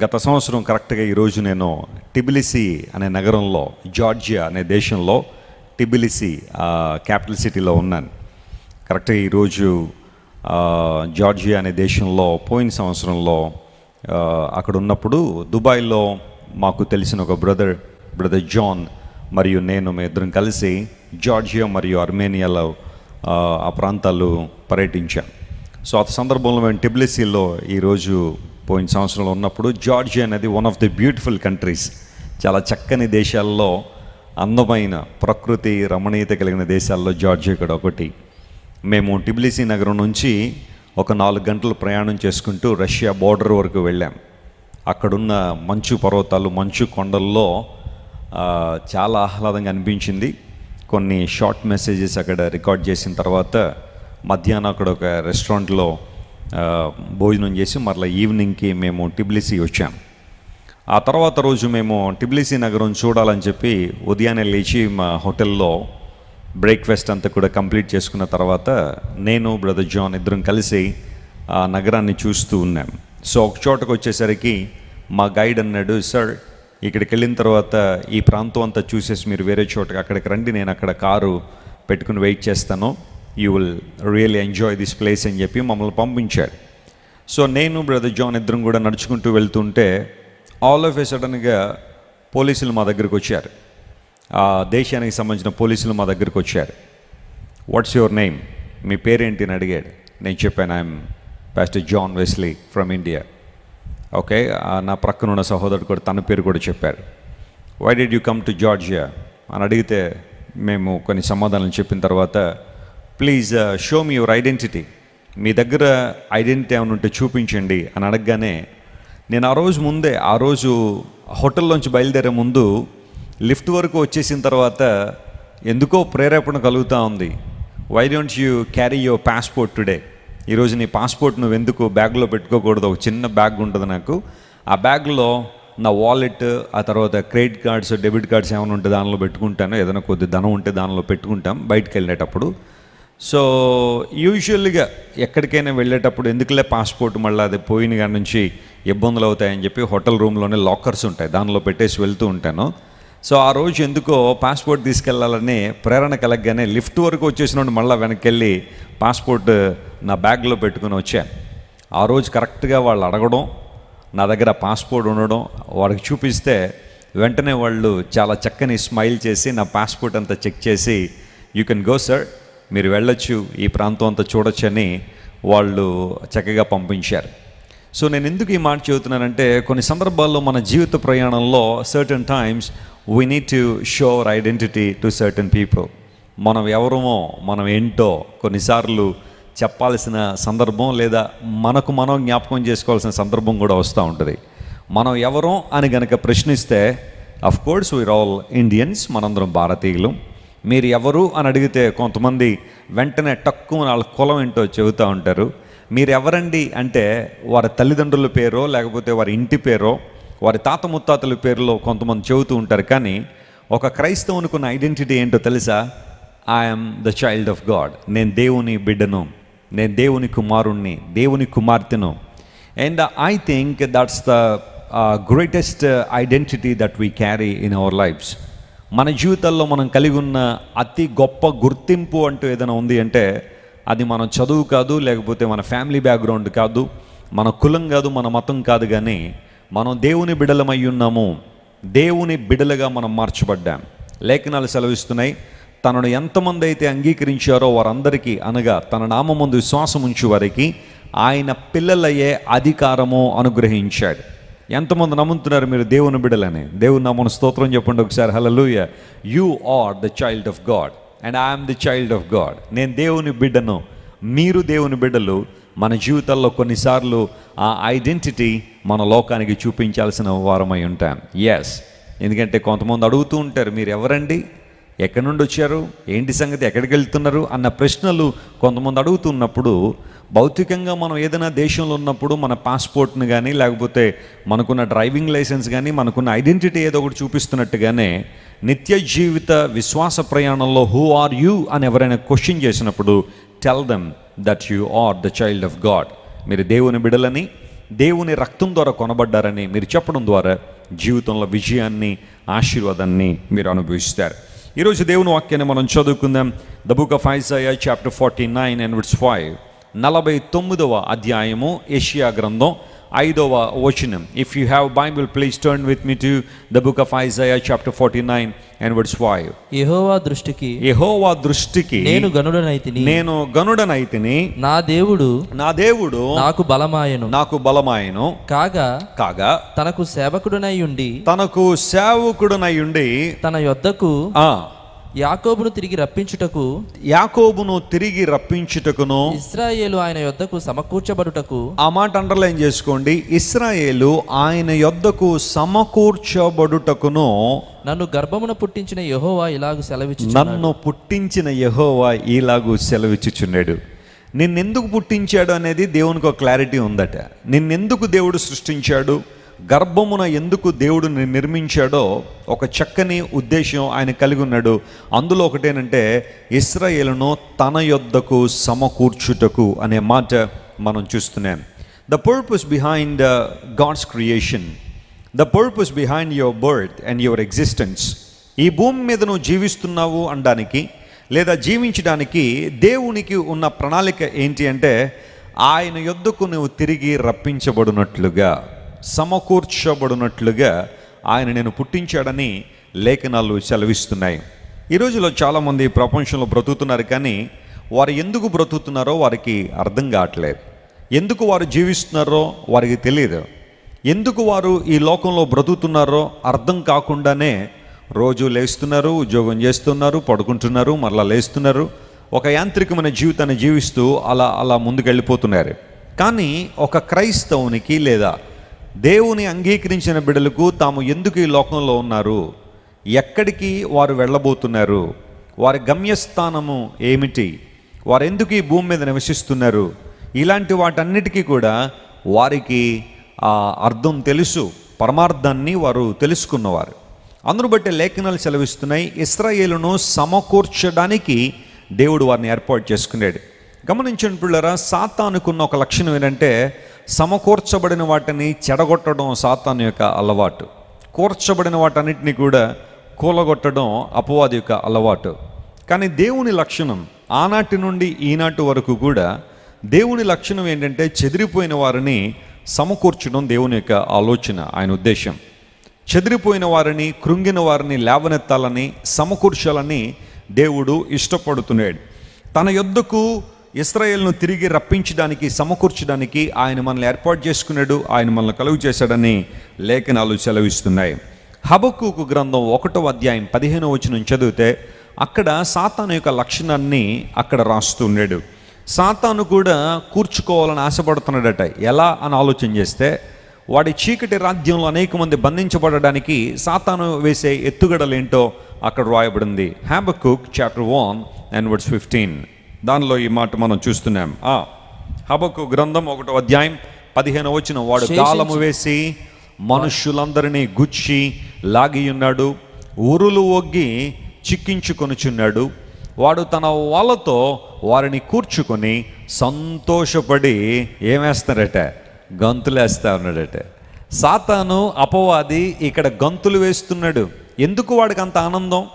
గత సంవత్సరం కరెక్ట్గా ఈరోజు నేను టిబిలిసి అనే నగరంలో జార్జియా అనే దేశంలో టిబిలిసి క్యాపిటల్ సిటీలో ఉన్నాను కరెక్ట్గా ఈరోజు జార్జియా అనే దేశంలో పోయిన సంవత్సరంలో అక్కడ ఉన్నప్పుడు దుబాయ్లో మాకు తెలిసిన ఒక బ్రదర్ బ్రదర్ జాన్ మరియు నేను మీ ఇద్దరం కలిసి జార్జియా మరియు అర్మేనియాలో ఆ ప్రాంతాలు పర్యటించాం సో ఆ సందర్భంలో మేము టిబ్లిసీలో ఈరోజు పోయిన సంవత్సరంలో ఉన్నప్పుడు జార్జియా అనేది one of the beautiful countries చాలా చక్కని దేశాల్లో అందమైన ప్రకృతి రమణీయత కలిగిన దేశాల్లో జార్జియా కూడా ఒకటి మేము టిబ్లిసీ నగరం నుంచి ఒక నాలుగు గంటలు ప్రయాణం చేసుకుంటూ రష్యా బోర్డర్ వరకు వెళ్ళాం అక్కడున్న మంచు పర్వతాలు మంచు కొండల్లో చాలా ఆహ్లాదంగా అనిపించింది కొన్ని షార్ట్ మెసేజెస్ అక్కడ రికార్డ్ చేసిన తర్వాత మధ్యాహ్నం అక్కడ ఒక రెస్టారెంట్లో భోజనం చేసి మరలా ఈవినింగ్కి మేము టిబ్లిసి వచ్చాం ఆ తర్వాత రోజు మేము టిబ్లిసి నగరం చూడాలని చెప్పి ఉదయాన్నే లేచి మా హోటల్లో బ్రేక్ఫాస్ట్ అంతా కూడా కంప్లీట్ చేసుకున్న తర్వాత నేను బ్రదర్ జాన్ ఇద్దరం కలిసి ఆ నగరాన్ని చూస్తూ ఉన్నాం సో ఒక చోటకు వచ్చేసరికి మా గైడ్ అన్నాడు సార్ ఇక్కడికి వెళ్ళిన తర్వాత ఈ ప్రాంతం అంతా చూసేసి మీరు వేరే చోటకి అక్కడికి రండి నేను అక్కడ కారు పెట్టుకుని వెయిట్ చేస్తాను you will really enjoy this place అని చెప్పి మమ్మల్ని పంపించాడు సో నేను బ్రదర్ జాన్ ఇద్దరం కూడా నడుచుకుంటూ వెళ్తుంటే ఆల్ ఆఫ్ ఏ సడన్గా పోలీసులు మా దగ్గరికి వచ్చారు ఆ దేశానికి సంబంధించిన పోలీసులు మా దగ్గరికి వచ్చారు వాట్స్ యువర్ నేమ్ మీ పేరేంటి అని అడిగాడు నేను చెప్పాను I'm pastor John Wesley from India okay నా ప్రక్కన ఉన్న సహోదరుడు కూడా తన పేరు కూడా చెప్పారు why did you come to Georgia అని అడిగితే మేము కొన్ని సమాధానాలు చెప్పిన తర్వాత please show me your identity మీ దగ్గర ఐడెంటిటీ ఏమైనా ఉంటే చూపించండి అని అడగగానే నేను ఆ రోజు ముందే ఆ రోజు హోటల్లోంచి బయలుదేరే ముందు లిఫ్ట్ వరకు వచ్చేసిన తర్వాత ఎందుకో ప్రేరేపణ కలుగుతూ ఉంది why don't you carry your passport today ఈరోజు నీ పాస్పోర్ట్ నువ్వు ఎందుకు బ్యాగ్లో పెట్టుకోకూడదు ఒక చిన్న బ్యాగ్ ఉంటుంది నాకు ఆ బ్యాగ్లో నా వాలెట్ ఆ తర్వాత క్రెడిట్ కార్డ్స్ డెబిట్ కార్డ్స్ ఏమైనా ఉంటే దానిలో పెట్టుకుంటాను ఏదైనా కొద్ది ధనం ఉంటే దానిలో పెట్టుకుంటాం బయటకు వెళ్ళేటప్పుడు సో యూజువల్గా ఎక్కడికైనా వెళ్ళేటప్పుడు ఎందుకులే పాస్పోర్ట్ మళ్ళీ అది పోయిన కాడ నుంచి ఇబ్బందులు అవుతాయని చెప్పి హోటల్ రూమ్లోనే లాకర్స్ ఉంటాయి దానిలో పెట్టేసి వెళ్తూ ఉంటాను సో ఆ రోజు ఎందుకో పాస్పోర్ట్ తీసుకెళ్లాలని ప్రేరణ కలగగానే లిఫ్ట్ వరకు వచ్చేసినప్పుడు మళ్ళీ వెనక్కి వెళ్ళి పాస్పోర్ట్ నా బ్యాగ్లో పెట్టుకుని వచ్చాను ఆ రోజు కరెక్ట్గా వాళ్ళు అడగడం నా దగ్గర పాస్పోర్ట్ ఉండడం వాడికి చూపిస్తే వెంటనే వాళ్ళు చాలా చక్కని స్మైల్ చేసి నా పాస్పోర్ట్ అంతా చెక్ చేసి యూ కెన్ గో సార్ మీరు వెళ్ళొచ్చు ఈ ప్రాంతం అంతా చూడొచ్చని వాళ్ళు చక్కగా పంపించారు సో నేను ఎందుకు ఈ మాట చెబుతున్నానంటే కొన్ని సందర్భాల్లో మన జీవిత ప్రయాణంలో certain times we need to show our identity to certain people మనం ఎవరమో మనం ఏంటో కొన్నిసార్లు చెప్పాల్సిన సందర్భం లేదా మనకు మనం జ్ఞాపకం చేసుకోవాల్సిన సందర్భం కూడా వస్తూ ఉంటుంది మనం ఎవరో అని గనక ప్రశ్నిస్తే of course we're all Indians మనందరం భారతీయులు మీరు ఎవరు అని అడిగితే కొంతమంది వెంటనే టక్కు వాళ్ళ కులం ఏంటో చెబుతూ ఉంటారు మీరు ఎవరండి అంటే వారి తల్లిదండ్రుల పేరో లేకపోతే వారి ఇంటి పేరో వారి తాత ముత్తాతల పేరులో కొంతమంది చెబుతూ ఉంటారు కానీ ఒక క్రైస్తవునికున్న ఐడెంటిటీ ఏంటో తెలుసా I'm the child of God నేను దేవుని బిడ్డను నేను దేవుని కుమారుణ్ణి దేవుని కుమార్తెను and I think that's the greatest identity that we carry in our lives మన జీవితాల్లో మనం కలిగి ఉన్న అతి గొప్ప గుర్తింపు అంటూ ఏదైనా ఉంది అంటే అది మనం చదువు కాదు లేకపోతే మన ఫ్యామిలీ బ్యాక్గ్రౌండ్ కాదు మన కులం కాదు మన మతం కాదు కానీ మనం దేవుని బిడలమై ఉన్నాము దేవుని బిడలుగా మనం మార్చబడ్డాం లేఖనాలు సెలవిస్తున్నాయి తనను ఎంతమంది అయితే అంగీకరించారో వారందరికీ అనగా తన నామ ముందు విశ్వాసం ఉంచే వారికి ఆయన పిల్లలయ్యే అధికారము అనుగ్రహించాడు ఎంతమంది నమ్ముతున్నారు మీరు దేవుని బిడ్డలని దేవుని నమ్మను స్తోత్రం చెప్పండి ఒకసారి hallelujah you are the child of God and I'm the child of God నేను దేవుని బిడ్డను మీరు దేవుని బిడ్డలు మన జీవితాల్లో కొన్నిసార్లు ఆ ఐడెంటిటీ మన లోకానికి చూపించాల్సిన వారమై ఉంటాం ఎస్ ఎందుకంటే కొంతమంది అడుగుతూ ఉంటారు మీరు ఎవరండి ఎక్కడి నుండి వచ్చారు ఏంటి సంగతి ఎక్కడికి వెళ్తున్నారు అన్న ప్రశ్నలు కొంతమంది అడుగుతున్నప్పుడు భౌతికంగా మనం ఏదైనా దేశంలో ఉన్నప్పుడు మన పాస్పోర్ట్ని కానీ లేకపోతే మనకున్న డ్రైవింగ్ లైసెన్స్ కానీ మనకున్న ఐడెంటిటీ ఏదో ఒకటి చూపిస్తున్నట్టుగానే నిత్య జీవిత విశ్వాస ప్రయాణంలో హూ ఆర్ యూ అని ఎవరైనా క్వశ్చన్ చేసినప్పుడు tell them that you are the child of God మీరు దేవుని బిడలని దేవుని రక్తం ద్వారా కొనబడ్డారని మీరు చెప్పడం ద్వారా జీవితంలో విజయాన్ని ఆశీర్వాదాన్ని మీరు అనుభవిస్తారు ఈరోజు దేవుని వాక్యాన్ని మనం చదువుకుందాం the book of Isaiah chapter forty nine and verse five నలభై తొమ్మిదవ అధ్యాయము ఏషియా గ్రంథం ఐదవ వచనం if you have Bible please turn with me to the book of Isaiah chapter forty nine and verse five యహోవా దృష్టికి యహోవా దృష్టికి నేను గనుడనైతిని నేను గనుడనైతిని నా దేవుడు నా దేవుడు నాకు బలమాయను నాకు బలమాయను కాగా కాగా తనకు సేవకుడనై ఉండి తనకు సేవకుడనై ఉండి తన యొద్దకు ఆ యాకోబును తిరిగి రప్పించుటకు యాకోబును తిరిగి రప్పించుటకును ఇస్రాయేలు ఆయన యొద్దకు సమకూర్చబడుటకు ఆ మాట అండర్లైన్ చేసుకోండి ఇస్రాయేలు ఆయన యొద్దకు సమకూర్చబడుటకును నన్ను గర్భమున పుట్టించిన యహోవా ఇలాగూ సెలవిచ్చు నన్ను పుట్టించిన యహోవా ఇలాగు సెలవిచ్చుచున్నాడు నిన్నెందుకు పుట్టించాడు అనేది దేవునికి ఒక క్లారిటీ ఉందట నిన్నెందుకు దేవుడు సృష్టించాడు గర్భమున ఎందుకు దేవుడు నిర్మించాడో ఒక చక్కని ఉద్దేశం ఆయన కలిగి ఉన్నాడు అందులో ఒకటేనంటే ఇస్రాయేల్ను తన యొద్దకు సమకూర్చుటకు అనే మాట మనం చూస్తున్నాం the purpose behind God's creation the purpose behind your birth and your existence ఈ భూమి మీద నువ్వు జీవిస్తున్నావు అనడానికి లేదా జీవించడానికి దేవునికి ఉన్న ప్రణాళిక ఏంటి అంటే ఆయన యొద్దకు నువ్వు తిరిగి రప్పించబడినట్లుగా సమకూర్చబడినట్లుగా ఆయన నేను పుట్టించాడని లేఖనాలు సెలవిస్తున్నాయి ఈ రోజులో చాలామంది ప్రపంచంలో బ్రతుకుతున్నారు కానీ వారు ఎందుకు బ్రతుకుతున్నారో వారికి అర్థం కావట్లేదు ఎందుకు వారు జీవిస్తున్నారో వారికి తెలియదు ఎందుకు వారు ఈ లోకంలో బ్రతుకుతున్నారో అర్థం కాకుండానే రోజు లేస్తున్నారు ఉద్యోగం చేస్తున్నారు పడుకుంటున్నారు మరలా లేస్తున్నారు ఒక యాంత్రికమైన జీవితాన్ని జీవిస్తూ అలా అలా ముందుకెళ్ళిపోతున్నారు కానీ ఒక క్రైస్తవునికి లేదా దేవుని అంగీకరించిన బిడలకు తాము ఎందుకు ఈ లోకంలో ఉన్నారు ఎక్కడికి వారు వెళ్ళబోతున్నారు వారి గమ్యస్థానము ఏమిటి వారు ఎందుకు ఈ భూమి మీద నివసిస్తున్నారు ఇలాంటి వాటన్నిటికీ కూడా వారికి ఆ అర్థం తెలుసు పరమార్థాన్ని వారు తెలుసుకున్నవారు అందును బట్టి లేఖనాలు సెలవిస్తున్నాయి ఇస్రాయేలును సమకూర్చడానికి దేవుడు వారిని ఏర్పాటు చేసుకున్నాడు గమనించిన పిల్లరా సాతానుకున్న ఒక లక్షణం ఏంటంటే సమకూర్చబడిన వాటిని చెడగొట్టడం సాతాన్ యొక్క అలవాటు కూర్చబడిన వాటన్నిటిని కూడా కూలగొట్టడం అపవాది యొక్క అలవాటు కానీ దేవుని లక్షణం ఆనాటి నుండి ఈనాటి వరకు కూడా దేవుని లక్షణం ఏంటంటే చెదిరిపోయిన వారిని సమకూర్చడం దేవుని యొక్క ఆలోచన ఆయన ఉద్దేశం చెదిరిపోయిన వారిని కృంగిన వారిని లేవనెత్తాలని సమకూర్చాలని దేవుడు ఇష్టపడుతున్నాడు తన యొద్దకు ఇస్రాయేల్ను తిరిగి రప్పించడానికి సమకూర్చడానికి ఆయన మనల్ని ఏర్పాటు చేసుకున్నాడు ఆయన మనల్ని కలుగు చేశాడని లేఖనాలు సెలవిస్తున్నాయి హబక్కుకు గ్రంథం ఒకటో అధ్యాయం పదిహేనో వచనం చదివితే అక్కడ సాతాను యొక్క లక్షణాన్ని అక్కడ రాస్తున్నాడు సాతాను కూడా కూర్చుకోవాలని ఆశపడుతున్నాడట ఎలా అని ఆలోచన చేస్తే వాడి చీకటి రాజ్యంలో అనేక మంది బంధించబడడానికి సాతాను వేసే ఎత్తుగడలేంటో అక్కడ రాయబడింది కుక్ chapter one and verse fifteen దానిలో ఈ మాట మనం చూస్తున్నాం ఆ హబకు గ్రంథం ఒకటో అధ్యాయం పదిహేను వచ్చిన వాడు కాలము వేసి మనుష్యులందరినీ గుచ్చి లాగి ఉన్నాడు ఉరులు ఒగ్గి చిక్కించుకొనుచున్నాడు వాడు తన వాళ్ళతో వారిని కూర్చుకొని సంతోషపడి ఏమేస్తారట గంతులు వేస్తా ఉన్నాడట సాతాను అపవాది ఇక్కడ గంతులు వేస్తున్నాడు ఎందుకు వాడికి అంత ఆనందం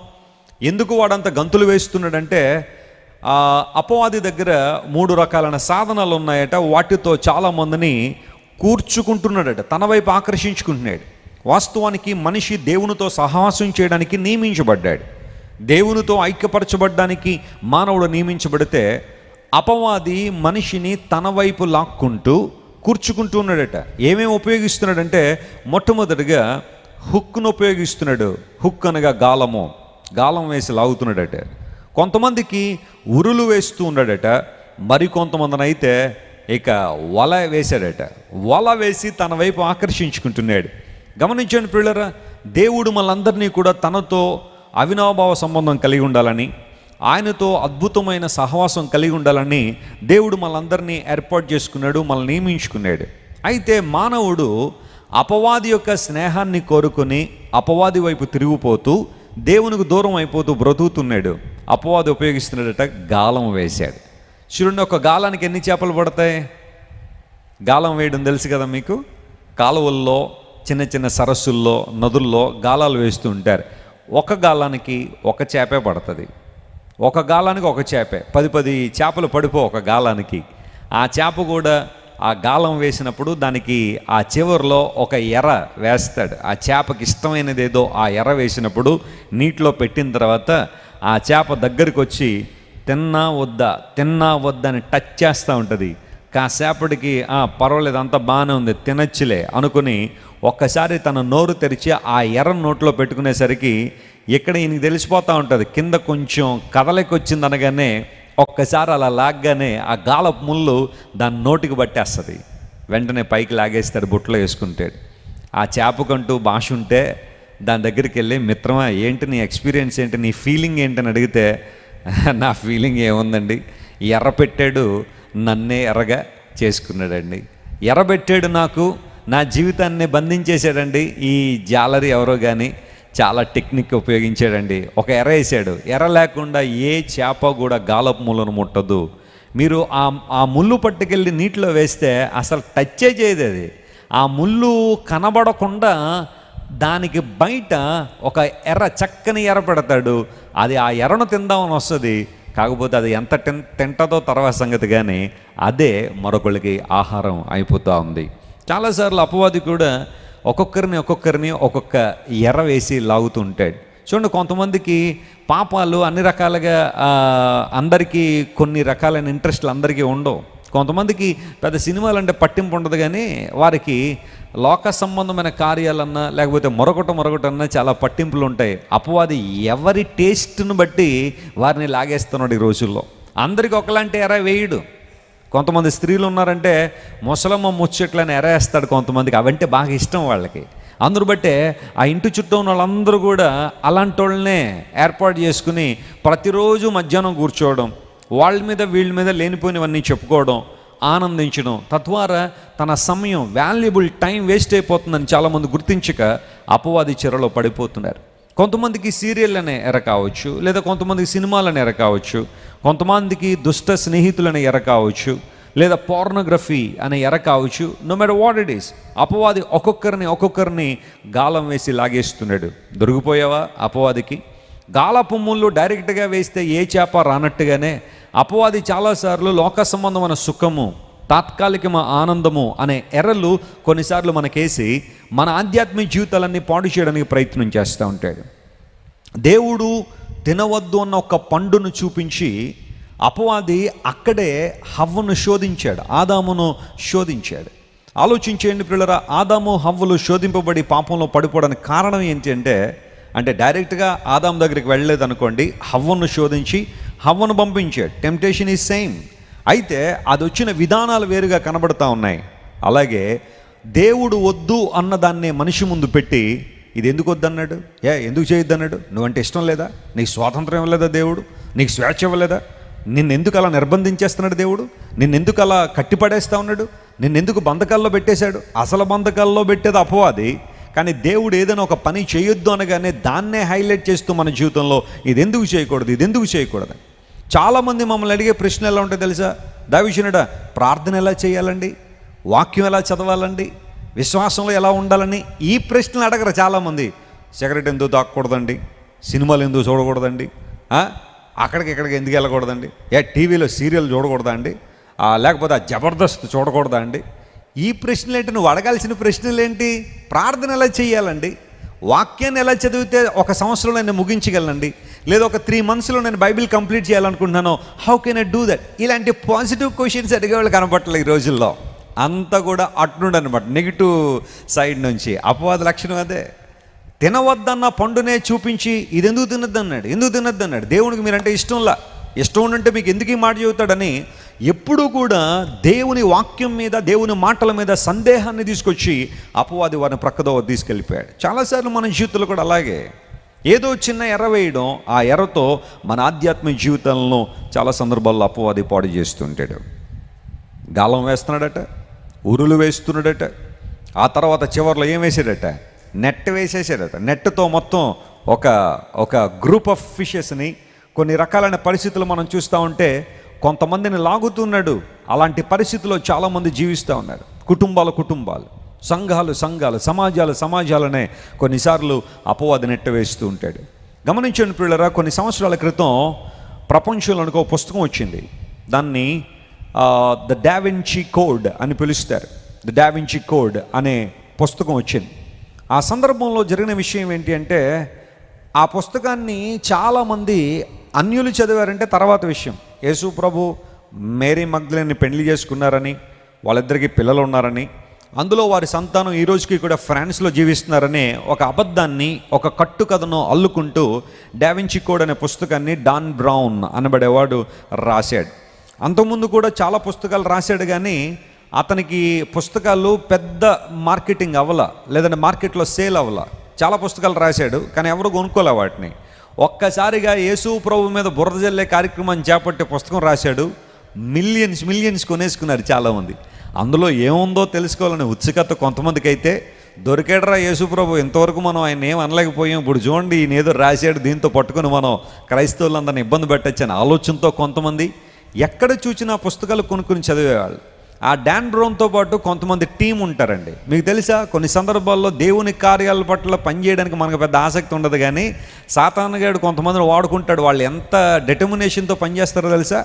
ఎందుకు వాడంత గంతులు వేస్తున్నాడంటే అపవాది దగ్గర మూడు రకాలైన సాధనాలు ఉన్నాయట వాటితో చాలామందిని కూర్చుకుంటున్నాడట తన వైపు ఆకర్షించుకుంటున్నాడు వాస్తవానికి మనిషి దేవునితో సహాసం చేయడానికి నియమించబడ్డాడు దేవునితో ఐక్యపరచబడ్డానికి మానవుడు నియమించబడితే అపవాది మనిషిని తన వైపు లాక్కుంటూ కూర్చుకుంటూ ఉన్నాడట ఏమేమి ఉపయోగిస్తున్నాడంటే మొట్టమొదటిగా హుక్ను ఉపయోగిస్తున్నాడు హుక్ అనగా గాలము గాలం వేసి లాగుతున్నాడట కొంతమందికి ఉరులు వేస్తూ ఉన్నాడట మరికొంతమందిని అయితే ఇక వల వేశాడట వల వేసి తన వైపు ఆకర్షించుకుంటున్నాడు గమనించండి పిల్లరా దేవుడు మనందరినీ కూడా తనతో అవినాభావ సంబంధం కలిగి ఉండాలని ఆయనతో అద్భుతమైన సహవాసం కలిగి ఉండాలని దేవుడు మనందరినీ ఏర్పాటు చేసుకున్నాడు మనల్ని నియమించుకున్నాడు అయితే మానవుడు అపవాది యొక్క స్నేహాన్ని కోరుకుని అపవాది వైపు తిరిగిపోతూ దేవునికి దూరం అయిపోతూ బ్రతుకుతున్నాడు అపవాది ఉపయోగిస్తున్నాడట గాలం వేశాడు చూడండి ఒక గాలానికి ఎన్ని చేపలు పడతాయి గాలం వేయడం తెలుసు కదా మీకు కాలువల్లో చిన్న చిన్న సరస్సుల్లో నదుల్లో గాలాలు వేస్తూ ఉంటారు ఒక గాలానికి ఒక చేపే పడుతుంది ఒక గాలానికి ఒక చేపే పది పది చేపలు పడిపో ఒక గాలానికి ఆ చేప కూడా ఆ గాలం వేసినప్పుడు దానికి ఆ చివరిలో ఒక ఎర వేస్తాడు ఆ చేపకి ఇష్టమైనది ఏదో ఆ ఎర వేసినప్పుడు నీటిలో పెట్టిన తర్వాత ఆ చేప దగ్గరికి వచ్చి తిన్నా వద్దా తిన్నా వద్దా అని టచ్ చేస్తూ ఉంటుంది కాసేపటికి పర్వాలేదు అంతా బాగానే ఉంది తినచ్చులే అనుకుని ఒక్కసారి తన నోరు తెరిచి ఆ ఎర్ర నోట్లో పెట్టుకునేసరికి ఇక్కడ ఈయనకి తెలిసిపోతూ ఉంటుంది కింద కొంచెం కదలికి అనగానే ఒక్కసారి అలా లాగ్గానే ఆ గాలపు ముళ్ళు దాని నోటికి పట్టేస్తుంది వెంటనే పైకి లాగేస్తాడు బుట్టలో వేసుకుంటాడు ఆ చేపకంటూ భాష ఉంటే దాని దగ్గరికి వెళ్ళి మిత్రమా ఏంటి నీ ఎక్స్పీరియన్స్ ఏంటి నీ ఫీలింగ్ ఏంటని అడిగితే నా ఫీలింగ్ ఏముందండి ఎర్ర పెట్టాడు నన్నే ఎర్రగా చేసుకున్నాడండి ఎర్రబెట్టాడు నాకు నా జీవితాన్ని బంధించేశాడండి ఈ జాలరీ ఎవరో కానీ చాలా టెక్నిక్ ఉపయోగించాడండి ఒక ఎర వేసాడు ఎర్ర లేకుండా ఏ చేప కూడా గాలపు ముళ్ళను ముట్టదు మీరు ఆ ఆ ముళ్ళు పట్టుకెళ్ళి నీటిలో వేస్తే అసలు టచ్చే చేయదు అది ఆ ముళ్ళు కనబడకుండా దానికి బయట ఒక ఎర్ర చక్కని ఎర్ర పెడతాడు అది ఆ ఎర్రను తిందామని వస్తుంది కాకపోతే అది ఎంత తిన్ తింటదో తర్వాత సంగతి కానీ అదే మరొకళ్ళకి ఆహారం అయిపోతూ ఉంది చాలాసార్లు అపవాది కూడా ఒక్కొక్కరిని ఒక్కొక్కరిని ఒక్కొక్క ఎర్ర వేసి లాగుతూ ఉంటాడు చూడండి కొంతమందికి పాపాలు అన్ని రకాలుగా అందరికీ కొన్ని రకాలైన ఇంట్రెస్ట్లు అందరికీ ఉండవు కొంతమందికి పెద్ద సినిమాలు అంటే పట్టింపు ఉండదు కానీ వారికి లోక సంబంధమైన కార్యాలన్నా లేకపోతే మరొకట మరొకటన్నా చాలా పట్టింపులు ఉంటాయి అపవాది ఎవరి టేస్ట్ను బట్టి వారిని లాగేస్తున్నాడు ఈ రోజుల్లో అందరికీ ఒకలాంటి ఎర వేయుడు కొంతమంది స్త్రీలు ఉన్నారంటే ముసలమ్మ ముచ్చట్లని ఎరేస్తాడు కొంతమందికి అవంటే బాగా ఇష్టం వాళ్ళకి అందరు బట్టే ఆ ఇంటి చుట్టూ ఉన్న వాళ్ళందరూ కూడా అలాంటి వాళ్ళనే ఏర్పాటు చేసుకుని ప్రతిరోజు మధ్యాహ్నం కూర్చోవడం వాళ్ళ మీద వీళ్ళ మీద లేనిపోయినవన్నీ చెప్పుకోవడం ఆనందించడం తద్వారా తన సమయం వాల్యుబుల్ టైం వేస్ట్ అయిపోతుందని చాలామంది గుర్తించక అపవాది చీరలో పడిపోతున్నారు కొంతమందికి సీరియల్ అనే ఎర కావచ్చు లేదా కొంతమందికి సినిమాలని ఎర కావచ్చు కొంతమందికి దుష్ట స్నేహితులని ఎర కావచ్చు లేదా పోర్నోగ్రఫీ అనే ఎర కావచ్చు no matter what it is అపవాది ఒక్కొక్కరిని ఒక్కొక్కరిని గాలం వేసి లాగేస్తున్నాడు దొరికిపోయావా అపవాదికి గాలపు ముళ్ళు డైరెక్ట్గా వేస్తే ఏ చేప రానట్టుగానే అపవాది చాలాసార్లు లోక సంబంధమైన సుఖము తాత్కాలికమ ఆనందము అనే ఎర్రలు కొన్నిసార్లు మనకేసి మన ఆధ్యాత్మిక జీవితాలన్నీ పాడు చేయడానికి ప్రయత్నం చేస్తూ ఉంటాడు దేవుడు తినవద్దు అన్న ఒక పండును చూపించి అపవాది అక్కడే హవ్వను శోధించాడు ఆదామును శోధించాడు ఆలోచించేయండి పిల్లరా ఆదాము హవ్వలు శోధింపబడి పాపంలో పడిపోవడానికి కారణం ఏంటంటే అంటే డైరెక్ట్గా ఆదాం దగ్గరికి వెళ్ళలేదు అనుకోండి హవ్వను శోధించి హవ్వను పంపించాడు టెంప్టేషన్ ఈజ్ సేమ్ అయితే అది వచ్చిన విధానాలు వేరుగా కనబడతా ఉన్నాయి అలాగే దేవుడు వద్దు అన్న దాన్ని మనిషి ముందు పెట్టి ఇది ఎందుకు వద్దన్నాడు ఏ ఎందుకు చేయొద్దు అన్నాడు నువ్వంటే ఇష్టం లేదా నీకు స్వాతంత్రం ఇవ్వలేదా దేవుడు నీకు స్వేచ్ఛ ఇవ్వలేదా నిన్నెందుకు అలా నిర్బంధించేస్తున్నాడు దేవుడు నిన్నెందుకు అలా కట్టిపడేస్తా ఉన్నాడు నిన్నెందుకు బంధకాల్లో పెట్టేశాడు అసలు బంధకాల్లో పెట్టేది అపవాది కానీ దేవుడు ఏదైనా ఒక పని చేయొద్దు అనగానే దాన్నే హైలైట్ చేస్తూ మన జీవితంలో ఇది ఎందుకు చేయకూడదు ఇది ఎందుకు చేయకూడదు చాలామంది మమ్మల్ని అడిగే ప్రశ్న ఎలా ఉంటాయి తెలుసా దావిషనుడా ప్రార్థన ఎలా చేయాలండి వాక్యం ఎలా చదవాలండి విశ్వాసంలో ఎలా ఉండాలని ఈ ప్రశ్నలు అడగరు చాలామంది సిగరెట్ ఎందుకు తాకూడదండి సినిమాలు ఎందుకు చూడకూడదండి అక్కడికి ఇక్కడికి ఎందుకు వెళ్ళకూడదండి ఏ టీవీలో సీరియల్ చూడకూడదా అండి లేకపోతే ఆ జబర్దస్త్ చూడకూడదా అండి ఈ ప్రశ్నలు ఏంటి నువ్వు అడగాల్సిన ప్రశ్నలు ఏంటి ప్రార్థన ఎలా చేయాలండి వాక్యాన్ని ఎలా చదివితే ఒక సంవత్సరంలో నేను ముగించగలనండి లేదా ఒక త్రీ మంత్స్లో నేను బైబిల్ కంప్లీట్ చేయాలనుకుంటున్నాను how can I do that ఇలాంటి పాజిటివ్ క్వశ్చన్స్ అడిగే వాళ్ళు కనపట్లేదు ఈ రోజుల్లో అంతా కూడా అట్నుండి అనమాట నెగిటివ్ సైడ్ నుంచి అపవాద లక్షణం అదే తినవద్దన్న పండునే చూపించి ఇది ఎందుకు తినద్దు అన్నాడు ఎందుకు తినద్దు అన్నాడు దేవునికి మీరంటే ఇష్టంలా ఇష్టం ఉంటే మీకు ఎందుకు ఈ మాట చెబుతాడని ఎప్పుడూ కూడా దేవుని వాక్యం మీద దేవుని మాటల మీద సందేహాన్ని తీసుకొచ్చి అపవాది వారిని ప్రక్కదో తీసుకెళ్ళిపోయాడు చాలాసార్లు మన జీవితంలో కూడా అలాగే ఏదో చిన్న ఎర్ర వేయడం ఆ ఎర్రతో మన ఆధ్యాత్మిక జీవితాలను చాలా సందర్భాల్లో అపవాది పాడు చేస్తుంటాడు గాలం వేస్తున్నాడట ఉరులు వేస్తున్నాడట ఆ తర్వాత చివరిలో ఏం వేసాడట నెట్ వేసేసాడట నెట్తో మొత్తం ఒక ఒక గ్రూప్ ఆఫ్ ఫిషెస్ని కొన్ని రకాలైన పరిస్థితులు మనం చూస్తూ ఉంటే కొంతమందిని లాగుతున్నాడు అలాంటి పరిస్థితుల్లో చాలామంది జీవిస్తూ ఉన్నారు కుటుంబాల కుటుంబాలు సంఘాలు సంఘాలు సమాజాలు సమాజాలనే కొన్నిసార్లు అపవాది నెట్టవేస్తూ ఉంటాడు గమనించండి పిల్లరా కొన్ని సంవత్సరాల క్రితం ప్రపంచంలో అనుకో పుస్తకం వచ్చింది దాన్ని ద డావిన్చి కోడ్ అని పిలుస్తారు ద డావిన్చి కోడ్ అనే పుస్తకం వచ్చింది ఆ సందర్భంలో జరిగిన విషయం ఏంటి అంటే ఆ పుస్తకాన్ని చాలామంది అన్యులు చదివారంటే తర్వాత విషయం యేసు ప్రభు మేరీ మగ్ధులని పెళ్లి చేసుకున్నారని వాళ్ళిద్దరికీ పిల్లలు ఉన్నారని అందులో వారి సంతానం ఈ రోజుకి కూడా ఫ్రాన్స్లో జీవిస్తున్నారనే ఒక అబద్ధాన్ని ఒక కట్టుకథను అల్లుకుంటూ డావించి కోడ్ అనే పుస్తకాన్ని డాన్ బ్రౌన్ అనబడేవాడు రాశాడు అంతకుముందు కూడా చాలా పుస్తకాలు రాశాడు కానీ అతనికి పుస్తకాలు పెద్ద మార్కెటింగ్ అవ్వల లేదంటే మార్కెట్లో సేల్ అవ్వల చాలా పుస్తకాలు రాశాడు కానీ ఎవరు కొనుక్కోలే వాటిని ఒక్కసారిగా యేసు ప్రభు మీద బురద జల్లే కార్యక్రమాన్ని చేపట్టే పుస్తకం రాశాడు మిలియన్స్ మిలియన్స్ కొనేసుకున్నారు చాలామంది అందులో ఏముందో తెలుసుకోవాలనే ఉత్సుకత కొంతమందికి అయితే దొరికాడరా యేసుప్రభు ఇంతవరకు మనం ఆయన ఏం అనలేకపోయాం ఇప్పుడు చూడండి ఈయన ఏదో రాశాడు దీంతో పట్టుకుని మనం క్రైస్తవులందరిని ఇబ్బంది పెట్టచ్చని ఆలోచనతో కొంతమంది ఎక్కడ చూసినా పుస్తకాలు కొనుక్కుని చదివేవాళ్ళు ఆ డాన్ బ్రౌన్తో పాటు కొంతమంది టీం ఉంటారండి మీకు తెలుసా కొన్ని సందర్భాల్లో దేవుని కార్యాల పట్ల పనిచేయడానికి మనకు పెద్ద ఆసక్తి ఉండదు కానీ సాతానగాడు కొంతమందిని వాడుకుంటాడు వాళ్ళు ఎంత డెటర్మినేషన్తో పనిచేస్తారో తెలుసా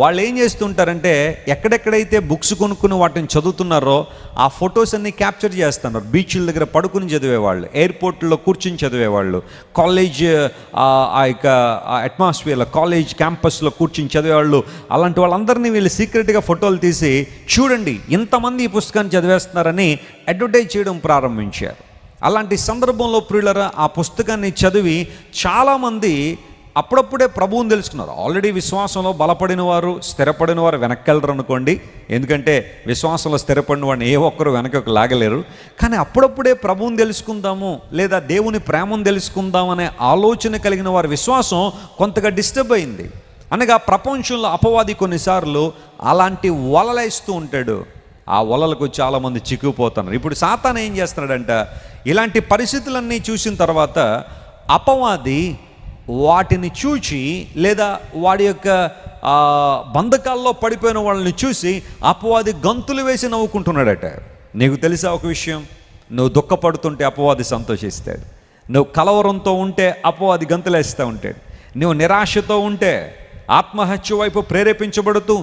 వాళ్ళు ఏం చేస్తుంటారంటే ఎక్కడెక్కడైతే బుక్స్ కొనుక్కుని వాటిని చదువుతున్నారో ఆ ఫొటోస్ అన్నీ క్యాప్చర్ చేస్తున్నారు బీచ్ల దగ్గర పడుకుని చదివేవాళ్ళు ఎయిర్పోర్ట్లో కూర్చుని చదివేవాళ్ళు కాలేజ్ ఆ యొక్క అట్మాస్ఫియర్లో కాలేజ్ క్యాంపస్లో కూర్చుని చదివేవాళ్ళు అలాంటి వాళ్ళందరినీ వీళ్ళు సీక్రెట్గా ఫోటోలు తీసి చూడండి ఇంతమంది ఈ పుస్తకాన్ని చదివేస్తున్నారని అడ్వర్టైజ్ చేయడం ప్రారంభించారు అలాంటి సందర్భంలో ప్రియులరా ఆ పుస్తకాన్ని చదివి చాలామంది అప్పుడప్పుడే ప్రభువుని తెలుసుకున్నారు ఆల్రెడీ విశ్వాసంలో బలపడిన వారు స్థిరపడిన వారు వెళ్ళరు అనుకోండి ఎందుకంటే విశ్వాసంలో స్థిరపడిన వాడిని ఏ ఒక్కరు వెనకకు లాగలేరు కానీ అప్పుడప్పుడే ప్రభువుని తెలుసుకుందాము లేదా దేవుని ప్రేమను తెలుసుకుందాం అనే ఆలోచన కలిగిన వారి విశ్వాసం కొంతగా డిస్టర్బ్ అయింది అనగా ప్రపంచంలో అపవాది కొన్నిసార్లు అలాంటి వలలేస్తూ ఉంటాడు ఆ వలలకు చాలామంది చిక్కుపోతున్నారు ఇప్పుడు సాతాన్ ఏం చేస్తున్నాడంట ఇలాంటి పరిస్థితులన్నీ చూసిన తర్వాత అపవాది వాటిని చూచి లేదా వాడి యొక్క బంధకాల్లో పడిపోయిన వాళ్ళని చూసి అపవాది గంతులు వేసి నవ్వుకుంటున్నాడట నీకు తెలుసా ఒక విషయం నువ్వు దుఃఖపడుతుంటే అపవాది సంతోషిస్తాడు నువ్వు కలవరంతో ఉంటే అపవాది గంతులేస్తూ ఉంటాడు నువ్వు నిరాశతో ఉంటే ఆత్మహత్య వైపు ప్రేరేపించబడుతూ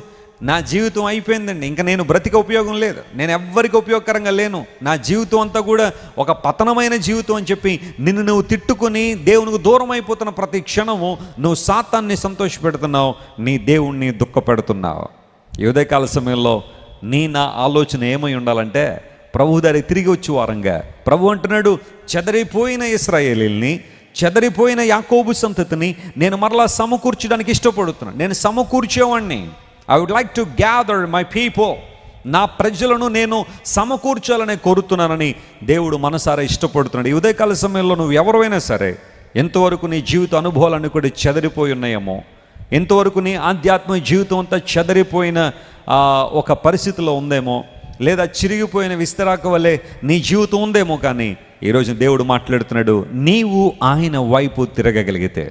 నా జీవితం అయిపోయిందండి ఇంకా నేను బ్రతిక ఉపయోగం లేదు నేను ఎవ్వరికి ఉపయోగకరంగా లేను నా జీవితం అంతా కూడా ఒక పతనమైన జీవితం అని చెప్పి నిన్ను నువ్వు తిట్టుకుని దేవునికి దూరం అయిపోతున్న ప్రతి క్షణము నువ్వు సాతాన్ని సంతోషపెడుతున్నావు నీ దేవుణ్ణి దుఃఖ పెడుతున్నావు దుఃఖపెడుతున్నావు కాల సమయంలో నీ నా ఆలోచన ఏమై ఉండాలంటే ప్రభు దారి తిరిగి వచ్చి వారంగా ప్రభు అంటున్నాడు చెదరిపోయిన ఇస్రాయేలీల్ని చెదరిపోయిన యాకోబు సంతతిని నేను మరలా సమకూర్చడానికి ఇష్టపడుతున్నాను నేను సమకూర్చేవాడిని I would like to gather my people నా ప్రజలను నేను సమకూర్చాలని కోరుతున్నానని దేవుడు మనసారా ఇష్టపడుతున్నాడు ఉదయకాల సమయంలో నువ్వు ఎవరైనా సరే ఎంతవరకు నీ జీవిత అనుభవాలన్నీ కూడా చెదరిపోయి ఉన్నాయేమో ఎంతవరకు నీ ఆధ్యాత్మిక జీవితం అంతా చెదరిపోయిన ఒక పరిస్థితిలో ఉందేమో లేదా చిరిగిపోయిన విస్తరాక వల్లే నీ జీవితం ఉందేమో కానీ ఈరోజు దేవుడు మాట్లాడుతున్నాడు నీవు ఆయన వైపు తిరగగలిగితే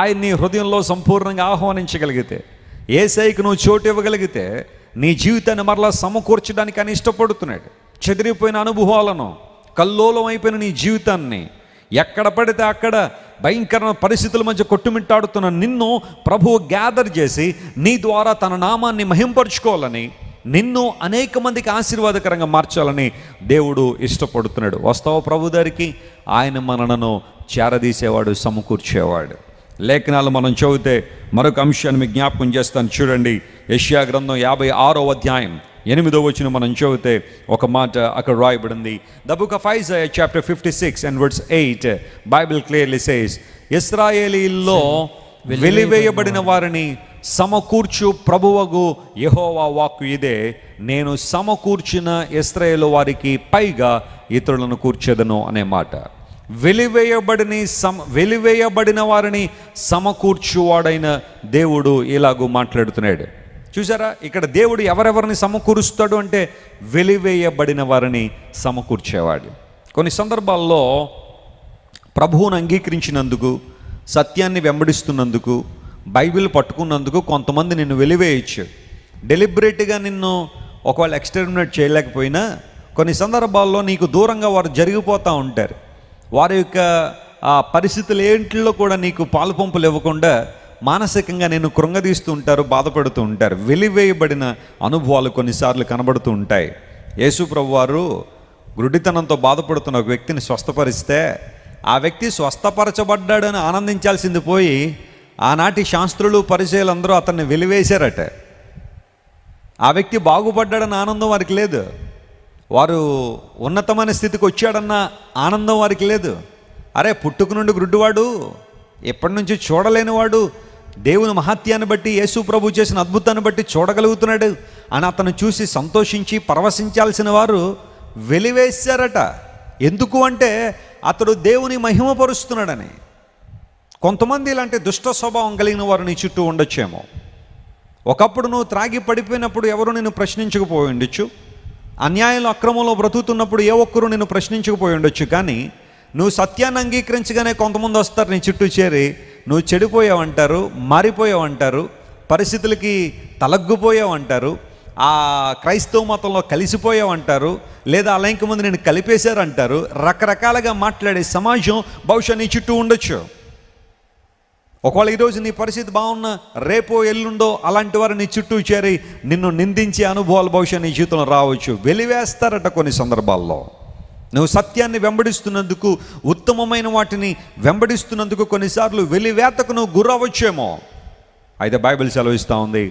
ఆయన్ని హృదయంలో సంపూర్ణంగా ఆహ్వానించగలిగితే ఏసైకి నువ్వు చోటు ఇవ్వగలిగితే నీ జీవితాన్ని మరలా సమకూర్చడానికి అని ఇష్టపడుతున్నాడు చెదిరిపోయిన అనుభవాలను కల్లోలం అయిపోయిన నీ జీవితాన్ని ఎక్కడ పడితే అక్కడ భయంకర పరిస్థితుల మధ్య కొట్టుమిట్టాడుతున్న నిన్ను ప్రభువు గ్యాదర్ చేసి నీ ద్వారా తన నామాన్ని మహింపరుచుకోవాలని నిన్ను అనేక మందికి ఆశీర్వాదకరంగా మార్చాలని దేవుడు ఇష్టపడుతున్నాడు వస్తావు ప్రభు దారికి ఆయన మనలను చేరదీసేవాడు సమకూర్చేవాడు లేఖనాలు మనం చదివితే మరొక అంశాన్ని మీకు జ్ఞాపకం చేస్తాను చూడండి యష్యా గ్రంథం యాభై ఆరో అధ్యాయం ఎనిమిదో వచ్చిన మనం చదివితే ఒక మాట అక్కడ రాయబడింది the book of chapter fifty six and verse eight Bible clearly says ఇస్రాయేలీల్లో వెలివేయబడిన వారిని సమకూర్చు ప్రభువగు యహోవా వాక్కు ఇదే నేను సమకూర్చిన ఇస్రాయేల్ వారికి పైగా ఇతరులను కూర్చేదను అనే మాట వెలివేయబడిని సమ వెలివేయబడిన వారిని సమకూర్చువాడైన దేవుడు ఇలాగూ మాట్లాడుతున్నాడు చూసారా ఇక్కడ దేవుడు ఎవరెవరిని సమకూరుస్తాడు అంటే వెలివేయబడిన వారిని సమకూర్చేవాడు కొన్ని సందర్భాల్లో ప్రభువును అంగీకరించినందుకు సత్యాన్ని వెంబడిస్తున్నందుకు బైబిల్ పట్టుకున్నందుకు కొంతమంది నిన్ను వెలివేయచ్చు డెలిబరేట్గా నిన్ను ఒకవేళ ఎక్స్టర్మినేట్ చేయలేకపోయినా కొన్ని సందర్భాల్లో నీకు దూరంగా వారు జరిగిపోతూ ఉంటారు వారి యొక్క ఆ పరిస్థితులు ఏంటిలో కూడా నీకు పాలుపంపులు ఇవ్వకుండా మానసికంగా నేను కృంగదీస్తూ ఉంటారు బాధపడుతూ ఉంటారు వెలివేయబడిన అనుభవాలు కొన్నిసార్లు కనబడుతూ ఉంటాయి యేసుప్రభు వారు గుడితనంతో బాధపడుతున్న ఒక వ్యక్తిని స్వస్థపరిస్తే ఆ వ్యక్తి స్వస్థపరచబడ్డాడని ఆనందించాల్సింది పోయి ఆనాటి శాస్త్రులు అందరూ అతన్ని వెలివేశారట ఆ వ్యక్తి బాగుపడ్డాడని ఆనందం వారికి లేదు వారు ఉన్నతమైన స్థితికి వచ్చాడన్న ఆనందం వారికి లేదు అరే పుట్టుకు నుండి గుడ్డువాడు ఎప్పటి నుంచి చూడలేనివాడు దేవుని మహత్యాన్ని బట్టి యేసు ప్రభు చేసిన అద్భుతాన్ని బట్టి చూడగలుగుతున్నాడు అని అతను చూసి సంతోషించి పరవశించాల్సిన వారు వెలివేశారట ఎందుకు అంటే అతడు దేవుని మహిమపరుస్తున్నాడని కొంతమంది ఇలాంటి దుష్ట స్వభావం కలిగిన వారు నీ చుట్టూ ఉండొచ్చేమో ఒకప్పుడు నువ్వు త్రాగి పడిపోయినప్పుడు ఎవరు నేను ప్రశ్నించకపోయి ఉండొచ్చు అన్యాయంలో అక్రమంలో బ్రతుకుతున్నప్పుడు ఏ ఒక్కరూ నేను ప్రశ్నించకపోయి ఉండొచ్చు కానీ నువ్వు సత్యాన్ని అంగీకరించగానే కొంతమంది వస్తారు నీ చుట్టూ చేరి నువ్వు చెడిపోయావంటారు మారిపోయావంటారు పరిస్థితులకి తలగ్గుపోయావంటారు ఆ క్రైస్తవ మతంలో కలిసిపోయావంటారు లేదా అలా మంది నేను కలిపేశారంటారు రకరకాలుగా మాట్లాడే సమాజం బహుశా నీ చుట్టూ ఉండొచ్చు ఒకవేళ ఈరోజు నీ పరిస్థితి బాగున్నా రేపో ఎల్లుండో అలాంటి వారు నీ చుట్టూ చేరి నిన్ను నిందించే అనుభవాలు బహుశా నీ జీవితంలో రావచ్చు వెలివేస్తారట కొన్ని సందర్భాల్లో నువ్వు సత్యాన్ని వెంబడిస్తున్నందుకు ఉత్తమమైన వాటిని వెంబడిస్తున్నందుకు కొన్నిసార్లు వెలివేతకు నువ్వు గురవచ్చేమో అయితే బైబిల్ సెలవిస్తూ ఉంది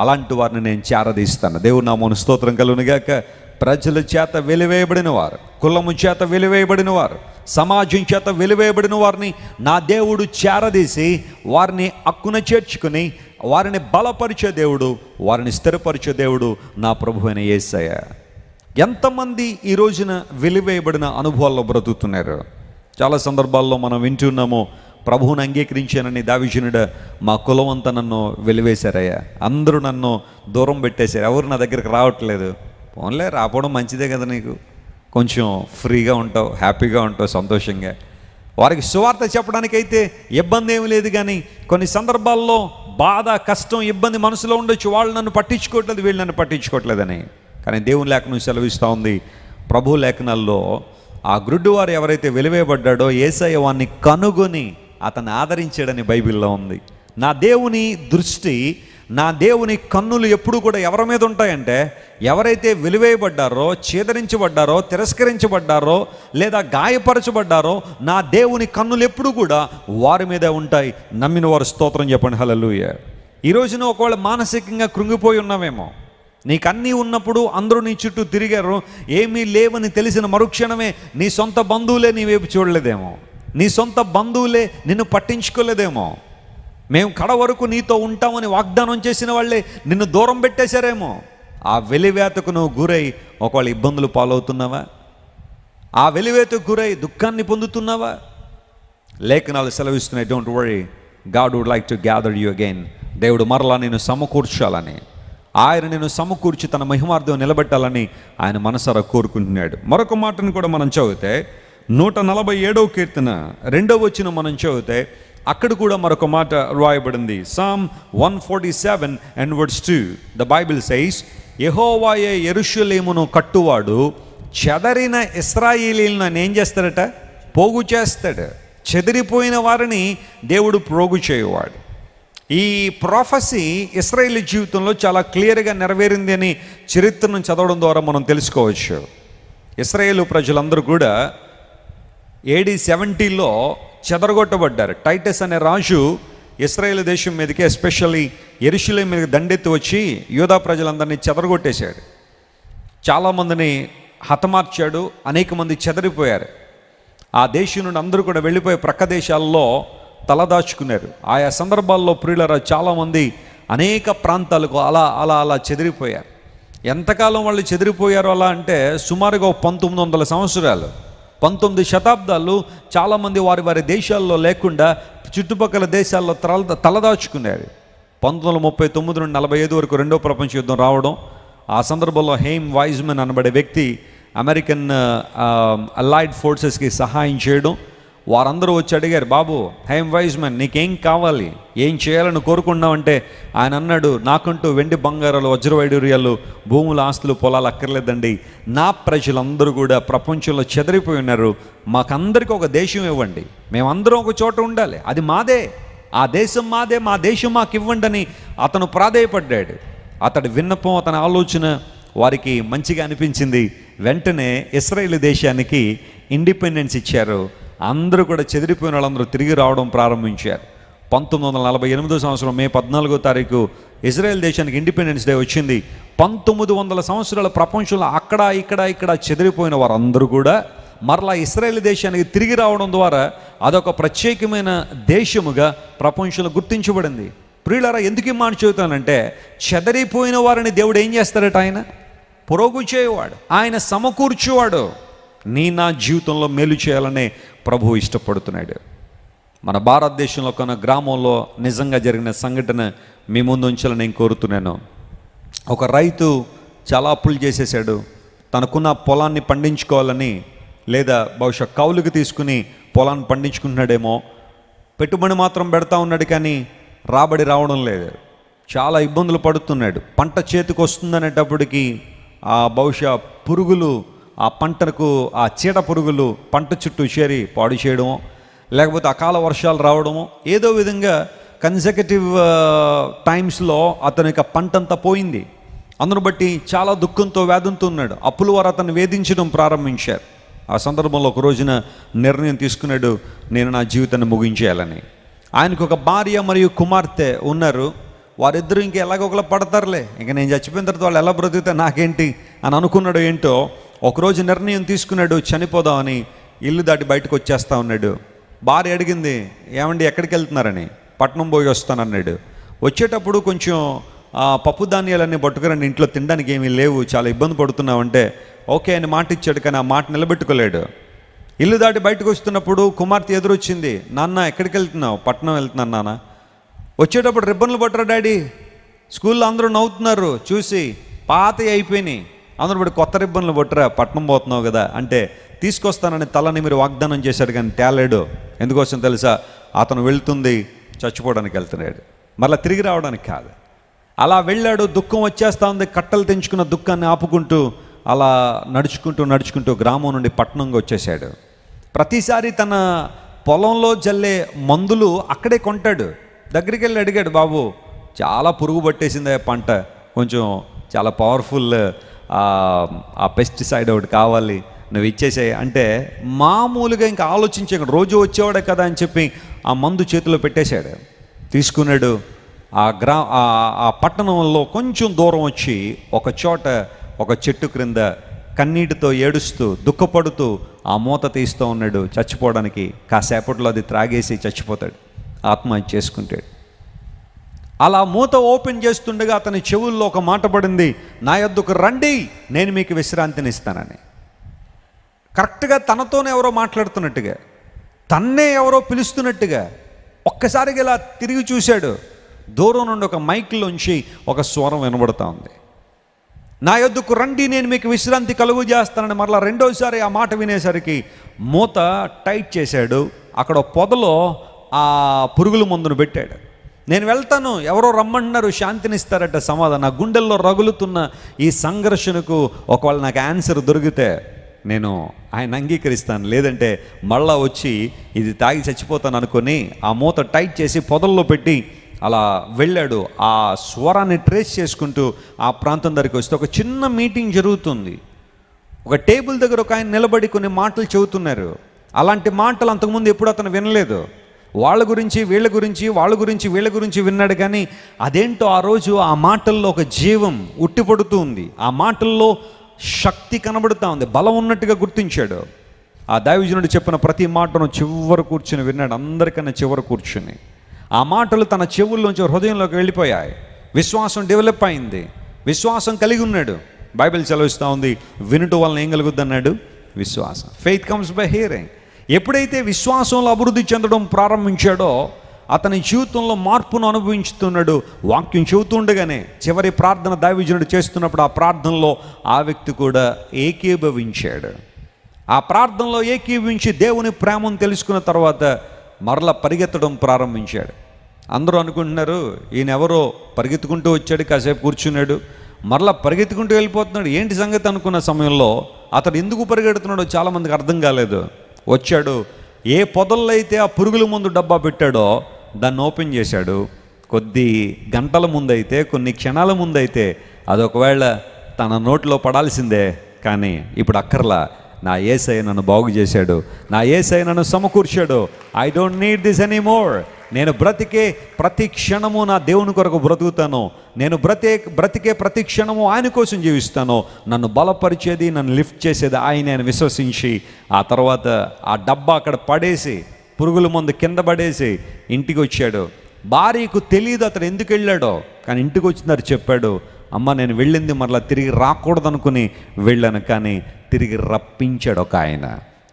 అలాంటి వారిని నేను చేరదీస్తాను దేవుడు నా మన స్తోత్రం కలుగునిగాక ప్రజల చేత వెలివేయబడిన వారు కులము చేత వెలివేయబడిన వారు సమాజం చేత వెలివేయబడిన వారిని నా దేవుడు చేరదీసి వారిని అక్కున చేర్చుకుని వారిని బలపరిచే దేవుడు వారిని స్థిరపరిచే దేవుడు నా ప్రభు అయిన ఏసయ్య ఎంతమంది ఈ రోజున వెలివేయబడిన అనుభవాల్లో బ్రతుకుతున్నారు చాలా సందర్భాల్లో మనం వింటున్నాము ప్రభువును అంగీకరించానని దావిజనుడ మా కులం అంతా నన్ను వెలివేశారయ్యా అందరూ నన్ను దూరం పెట్టేశారు ఎవరు నా దగ్గరికి రావట్లేదు పోన్లే రాపోవడం మంచిదే కదా నీకు కొంచెం ఫ్రీగా ఉంటావు హ్యాపీగా ఉంటావు సంతోషంగా వారికి సువార్త చెప్పడానికైతే ఇబ్బంది ఏమి లేదు కానీ కొన్ని సందర్భాల్లో బాధ కష్టం ఇబ్బంది మనసులో ఉండొచ్చు వాళ్ళు నన్ను పట్టించుకోవట్లేదు వీళ్ళు నన్ను పట్టించుకోవట్లేదని కానీ దేవుని లేఖను సెలవిస్తూ ఉంది ప్రభు లేఖనాల్లో ఆ గ్రుడ్డు వారు ఎవరైతే వెలివేయబడ్డాడో ఏసయ్య వాణ్ణి కనుగొని అతన్ని ఆదరించాడని బైబిల్లో ఉంది నా దేవుని దృష్టి నా దేవుని కన్నులు ఎప్పుడు కూడా ఎవరి మీద ఉంటాయంటే ఎవరైతే విలువేయబడ్డారో ఛేదరించబడ్డారో తిరస్కరించబడ్డారో లేదా గాయపరచబడ్డారో నా దేవుని కన్నులు ఎప్పుడు కూడా వారి మీదే ఉంటాయి నమ్మిన వారు స్తోత్రం చెప్పండి హలలుయ ఈరోజున ఒకవేళ మానసికంగా కృంగిపోయి ఉన్నామేమో నీకన్నీ ఉన్నప్పుడు అందరూ నీ చుట్టూ తిరిగారు ఏమీ లేవని తెలిసిన మరుక్షణమే నీ సొంత బంధువులే నీ వైపు చూడలేదేమో నీ సొంత బంధువులే నిన్ను పట్టించుకోలేదేమో మేము కడ వరకు నీతో ఉంటామని వాగ్దానం చేసిన వాళ్ళే నిన్ను దూరం పెట్టేశారేమో ఆ వెలివేతకు నువ్వు గురై ఒకవేళ ఇబ్బందులు పాలవుతున్నావా ఆ వెలివేతకు గురై దుఃఖాన్ని పొందుతున్నావా లేఖనాలు సెలవిస్తున్నాయి don't worry God would like to gather you again దేవుడు మరలా నేను సమకూర్చాలని ఆయన నేను సమకూర్చి తన మహిమార్థం నిలబెట్టాలని ఆయన మనసారా కోరుకుంటున్నాడు మరొక మాటను కూడా మనం చదివితే నూట నలభై ఏడవ కీర్తన రెండవ వచ్చిన మనం చదివితే అక్కడ కూడా మరొక మాట రాయబడింది Psalm one forty seven and verse two the Bible says యహోవాయే ఎరుషులేమును కట్టువాడు చెదరిన నన్ను ఏం చేస్తాడట పోగు చేస్తాడు చెదిరిపోయిన వారిని దేవుడు ప్రోగు చేయవాడు ఈ ప్రాఫసీ ఇస్రాయిలీ జీవితంలో చాలా క్లియర్గా నెరవేరింది అని చరిత్రను చదవడం ద్వారా మనం తెలుసుకోవచ్చు ఇస్రాయేల్ ప్రజలందరూ కూడా ఏడీ సెవెంటీలో చెదరగొట్టబడ్డారు టైటస్ అనే రాజు ఇస్రాయేల్ దేశం మీదకి ఎస్పెషల్లీ ఎరుషులే మీద దండెత్తి వచ్చి యూదా ప్రజలందరినీ చెదరగొట్టేశాడు చాలామందిని హతమార్చాడు అనేక మంది చెదరిపోయారు ఆ దేశం నుండి అందరూ కూడా వెళ్ళిపోయే ప్రక్క దేశాల్లో తలదాచుకున్నారు ఆయా సందర్భాల్లో ప్రియులరా చాలామంది అనేక ప్రాంతాలకు అలా అలా అలా చెదిరిపోయారు ఎంతకాలం వాళ్ళు చెదిరిపోయారు అలా అంటే సుమారుగా పంతొమ్మిది వందల సంవత్సరాలు పంతొమ్మిది శతాబ్దాలు చాలామంది వారి వారి దేశాల్లో లేకుండా చుట్టుపక్కల దేశాల్లో తల తలదాచుకునేవి పంతొమ్మిది వందల ముప్పై తొమ్మిది నుండి నలభై ఐదు వరకు రెండో ప్రపంచ యుద్ధం రావడం ఆ సందర్భంలో హేమ్ వైజ్మెన్ అనబడే వ్యక్తి అమెరికన్ అలైడ్ ఫోర్సెస్కి సహాయం చేయడం వారందరూ వచ్చి అడిగారు బాబు హైమ్ వైజ్ మ్యాన్ నీకేం కావాలి ఏం చేయాలని కోరుకున్నామంటే ఆయన అన్నాడు నాకంటూ వెండి బంగారాలు వజ్రవైడూర్యాలు భూముల ఆస్తులు పొలాలు అక్కర్లేదండి నా ప్రజలందరూ కూడా ప్రపంచంలో చెదిరిపోయి ఉన్నారు మాకందరికీ ఒక దేశం ఇవ్వండి మేమందరం ఒక చోట ఉండాలి అది మాదే ఆ దేశం మాదే మా దేశం మాకు ఇవ్వండి అని అతను ప్రాధేయపడ్డాడు అతడి విన్నపం అతని ఆలోచన వారికి మంచిగా అనిపించింది వెంటనే ఇస్రాయేల్ దేశానికి ఇండిపెండెన్స్ ఇచ్చారు అందరూ కూడా చెదిరిపోయిన వాళ్ళందరూ తిరిగి రావడం ప్రారంభించారు పంతొమ్మిది వందల నలభై ఎనిమిదో సంవత్సరం మే పద్నాలుగో తారీఖు ఇజ్రాయెల్ దేశానికి ఇండిపెండెన్స్ డే వచ్చింది పంతొమ్మిది వందల సంవత్సరాల ప్రపంచంలో అక్కడ ఇక్కడ ఇక్కడ చెదిరిపోయిన వారందరూ కూడా మరలా ఇస్రాయేల్ దేశానికి తిరిగి రావడం ద్వారా అదొక ప్రత్యేకమైన దేశముగా ప్రపంచంలో గుర్తించబడింది ప్రియులారా ఎందుకు మాట చెబుతానంటే చెదరిపోయిన వారిని దేవుడు ఏం చేస్తారట ఆయన పురోగు చేయవాడు ఆయన సమకూర్చువాడు నీ నా జీవితంలో మేలు చేయాలనే ప్రభువు ఇష్టపడుతున్నాడు మన భారతదేశంలో కొన్న గ్రామంలో నిజంగా జరిగిన సంఘటన మీ ముందు ఉంచాలని నేను కోరుతున్నాను ఒక రైతు చాలా అప్పులు చేసేసాడు తనకున్న పొలాన్ని పండించుకోవాలని లేదా బహుశా కౌలుకి తీసుకుని పొలాన్ని పండించుకుంటున్నాడేమో పెట్టుబడి మాత్రం పెడతా ఉన్నాడు కానీ రాబడి రావడం లేదు చాలా ఇబ్బందులు పడుతున్నాడు పంట చేతికి వస్తుందనేటప్పటికీ ఆ బహుశా పురుగులు ఆ పంటకు ఆ చీడ పురుగులు పంట చుట్టూ చేరి పాడు చేయడము లేకపోతే అకాల వర్షాలు రావడము ఏదో విధంగా కన్సెకటివ్ టైమ్స్లో అతని యొక్క పంటంతా పోయింది అందును బట్టి చాలా దుఃఖంతో వేదంతో ఉన్నాడు అప్పుల వారు అతను వేధించడం ప్రారంభించారు ఆ సందర్భంలో ఒక రోజున నిర్ణయం తీసుకున్నాడు నేను నా జీవితాన్ని ముగించేయాలని ఆయనకు ఒక భార్య మరియు కుమార్తె ఉన్నారు వారిద్దరూ ఇంకా ఎలాగోకలా పడతారులే ఇంకా నేను చచ్చిపోయిన తర్వాత వాళ్ళు ఎలా బ్రతికితే నాకేంటి అని అనుకున్నాడు ఏంటో ఒకరోజు నిర్ణయం తీసుకున్నాడు చనిపోదామని ఇల్లు దాటి బయటకు వచ్చేస్తా ఉన్నాడు భార్య అడిగింది ఏమండి ఎక్కడికి వెళ్తున్నారని పట్నం పోయి వస్తానన్నాడు వచ్చేటప్పుడు కొంచెం పప్పు ధాన్యాలన్నీ పట్టుకురండి ఇంట్లో తినడానికి ఏమీ లేవు చాలా ఇబ్బంది పడుతున్నామంటే ఓకే అని మాట ఇచ్చాడు కానీ ఆ మాట నిలబెట్టుకోలేడు ఇల్లు దాటి బయటకు వస్తున్నప్పుడు కుమార్తె ఎదురొచ్చింది నాన్న ఎక్కడికి వెళ్తున్నావు పట్నం వెళ్తున్నాను నాన్న వచ్చేటప్పుడు రిబ్బన్లు పట్టరా డాడీ స్కూల్లో అందరూ నవ్వుతున్నారు చూసి పాత అయిపోయినాయి అందరు ఇప్పుడు కొత్త రిబ్బన్లు పట్టురా పట్నం పోతున్నావు కదా అంటే తీసుకొస్తానని తలని మీరు వాగ్దానం చేశాడు కానీ తేలేడు ఎందుకోసం తెలుసా అతను వెళ్తుంది చచ్చిపోవడానికి వెళ్తున్నాడు మళ్ళీ తిరిగి రావడానికి కాదు అలా వెళ్ళాడు దుఃఖం వచ్చేస్తా ఉంది కట్టలు తెంచుకున్న దుఃఖాన్ని ఆపుకుంటూ అలా నడుచుకుంటూ నడుచుకుంటూ గ్రామం నుండి పట్టణంగా వచ్చేసాడు ప్రతిసారి తన పొలంలో జల్లే మందులు అక్కడే కొంటాడు దగ్గరికి వెళ్ళి అడిగాడు బాబు చాలా పురుగు పట్టేసిందే పంట కొంచెం చాలా పవర్ఫుల్ ఆ పెస్టిసైడ్ ఒకటి కావాలి నువ్వు ఇచ్చేసాయి అంటే మామూలుగా ఇంకా ఆలోచించే రోజు వచ్చేవాడే కదా అని చెప్పి ఆ మందు చేతిలో పెట్టేశాడు తీసుకున్నాడు ఆ గ్రా ఆ పట్టణంలో కొంచెం దూరం వచ్చి ఒక చోట ఒక చెట్టు క్రింద కన్నీటితో ఏడుస్తూ దుఃఖపడుతూ ఆ మూత తీస్తూ ఉన్నాడు చచ్చిపోవడానికి కాసేపట్లో అది త్రాగేసి చచ్చిపోతాడు ఆత్మహత్య చేసుకుంటాడు అలా మూత ఓపెన్ చేస్తుండగా అతని చెవుల్లో ఒక మాట పడింది నా యొద్దకు రండి నేను మీకు విశ్రాంతిని ఇస్తానని కరెక్ట్గా తనతోనే ఎవరో మాట్లాడుతున్నట్టుగా తన్నే ఎవరో పిలుస్తున్నట్టుగా ఒక్కసారిగా ఇలా తిరిగి చూశాడు దూరం నుండి ఒక మైక్లోంచి ఒక స్వరం వినబడుతూ ఉంది నా యొద్దుకు రండి నేను మీకు విశ్రాంతి కలుగు చేస్తానని మరలా రెండోసారి ఆ మాట వినేసరికి మూత టైట్ చేశాడు అక్కడ పొదలో ఆ పురుగుల మందును పెట్టాడు నేను వెళ్తాను ఎవరో రమ్మంటున్నారు శాంతినిస్తారట సమాధానం నా గుండెల్లో రగులుతున్న ఈ సంఘర్షణకు ఒకవేళ నాకు ఆన్సర్ దొరికితే నేను ఆయన అంగీకరిస్తాను లేదంటే మళ్ళా వచ్చి ఇది తాగి చచ్చిపోతాను అనుకొని ఆ మూత టైట్ చేసి పొదల్లో పెట్టి అలా వెళ్ళాడు ఆ స్వరాన్ని ట్రేస్ చేసుకుంటూ ఆ ప్రాంతం దగ్గరికి వస్తే ఒక చిన్న మీటింగ్ జరుగుతుంది ఒక టేబుల్ దగ్గర ఒక ఆయన నిలబడి కొన్ని మాటలు చెబుతున్నారు అలాంటి మాటలు అంతకుముందు ఎప్పుడు అతను వినలేదు వాళ్ళ గురించి వీళ్ళ గురించి వాళ్ళ గురించి వీళ్ళ గురించి విన్నాడు కానీ అదేంటో ఆ రోజు ఆ మాటల్లో ఒక జీవం ఉట్టిపడుతూ ఉంది ఆ మాటల్లో శక్తి కనబడుతూ ఉంది బలం ఉన్నట్టుగా గుర్తించాడు ఆ దైవజనుడు చెప్పిన ప్రతి మాటను చివరి కూర్చుని విన్నాడు అందరికన్నా చివరి కూర్చుని ఆ మాటలు తన చెవుల్లోంచి హృదయంలోకి వెళ్ళిపోయాయి విశ్వాసం డెవలప్ అయింది విశ్వాసం కలిగి ఉన్నాడు బైబిల్ చదివిస్తూ ఉంది వినుట వలన ఏం అన్నాడు విశ్వాసం ఫెయిత్ కమ్స్ బై హియరింగ్ ఎప్పుడైతే విశ్వాసంలో అభివృద్ధి చెందడం ప్రారంభించాడో అతని జీవితంలో మార్పును అనుభవించుతున్నాడు వాక్యం చెబుతుండగానే చివరి ప్రార్థన దైవజనుడు చేస్తున్నప్పుడు ఆ ప్రార్థనలో ఆ వ్యక్తి కూడా ఏకీభవించాడు ఆ ప్రార్థనలో ఏకీభవించి దేవుని ప్రేమను తెలుసుకున్న తర్వాత మరల పరిగెత్తడం ప్రారంభించాడు అందరూ అనుకుంటున్నారు ఈయన ఎవరో పరిగెత్తుకుంటూ వచ్చాడు కాసేపు కూర్చున్నాడు మరల పరిగెత్తుకుంటూ వెళ్ళిపోతున్నాడు ఏంటి సంగతి అనుకున్న సమయంలో అతడు ఎందుకు పరిగెడుతున్నాడో చాలామందికి అర్థం కాలేదు వచ్చాడు ఏ పొదల్లో అయితే ఆ పురుగుల ముందు డబ్బా పెట్టాడో దాన్ని ఓపెన్ చేశాడు కొద్ది గంటల ముందైతే కొన్ని క్షణాల ముందైతే అదొకవేళ తన నోట్లో పడాల్సిందే కానీ ఇప్పుడు అక్కర్లా నా ఏసై నన్ను బాగు చేశాడు నా ఏసై నన్ను సమకూర్చాడు I don't need this any more నేను బ్రతికే ప్రతి క్షణము నా దేవుని కొరకు బ్రతుకుతాను నేను బ్రతే బ్రతికే ప్రతి క్షణము ఆయన కోసం జీవిస్తాను నన్ను బలపరిచేది నన్ను లిఫ్ట్ చేసేది ఆయన ఆయన విశ్వసించి ఆ తర్వాత ఆ డబ్బా అక్కడ పడేసి పురుగుల మందు కింద పడేసి ఇంటికి వచ్చాడు భార్యకు తెలియదు అతను ఎందుకు వెళ్ళాడో కానీ ఇంటికి వచ్చిందని చెప్పాడు అమ్మ నేను వెళ్ళింది మరలా తిరిగి రాకూడదనుకుని వెళ్ళాను కానీ తిరిగి రప్పించాడు ఒక ఆయన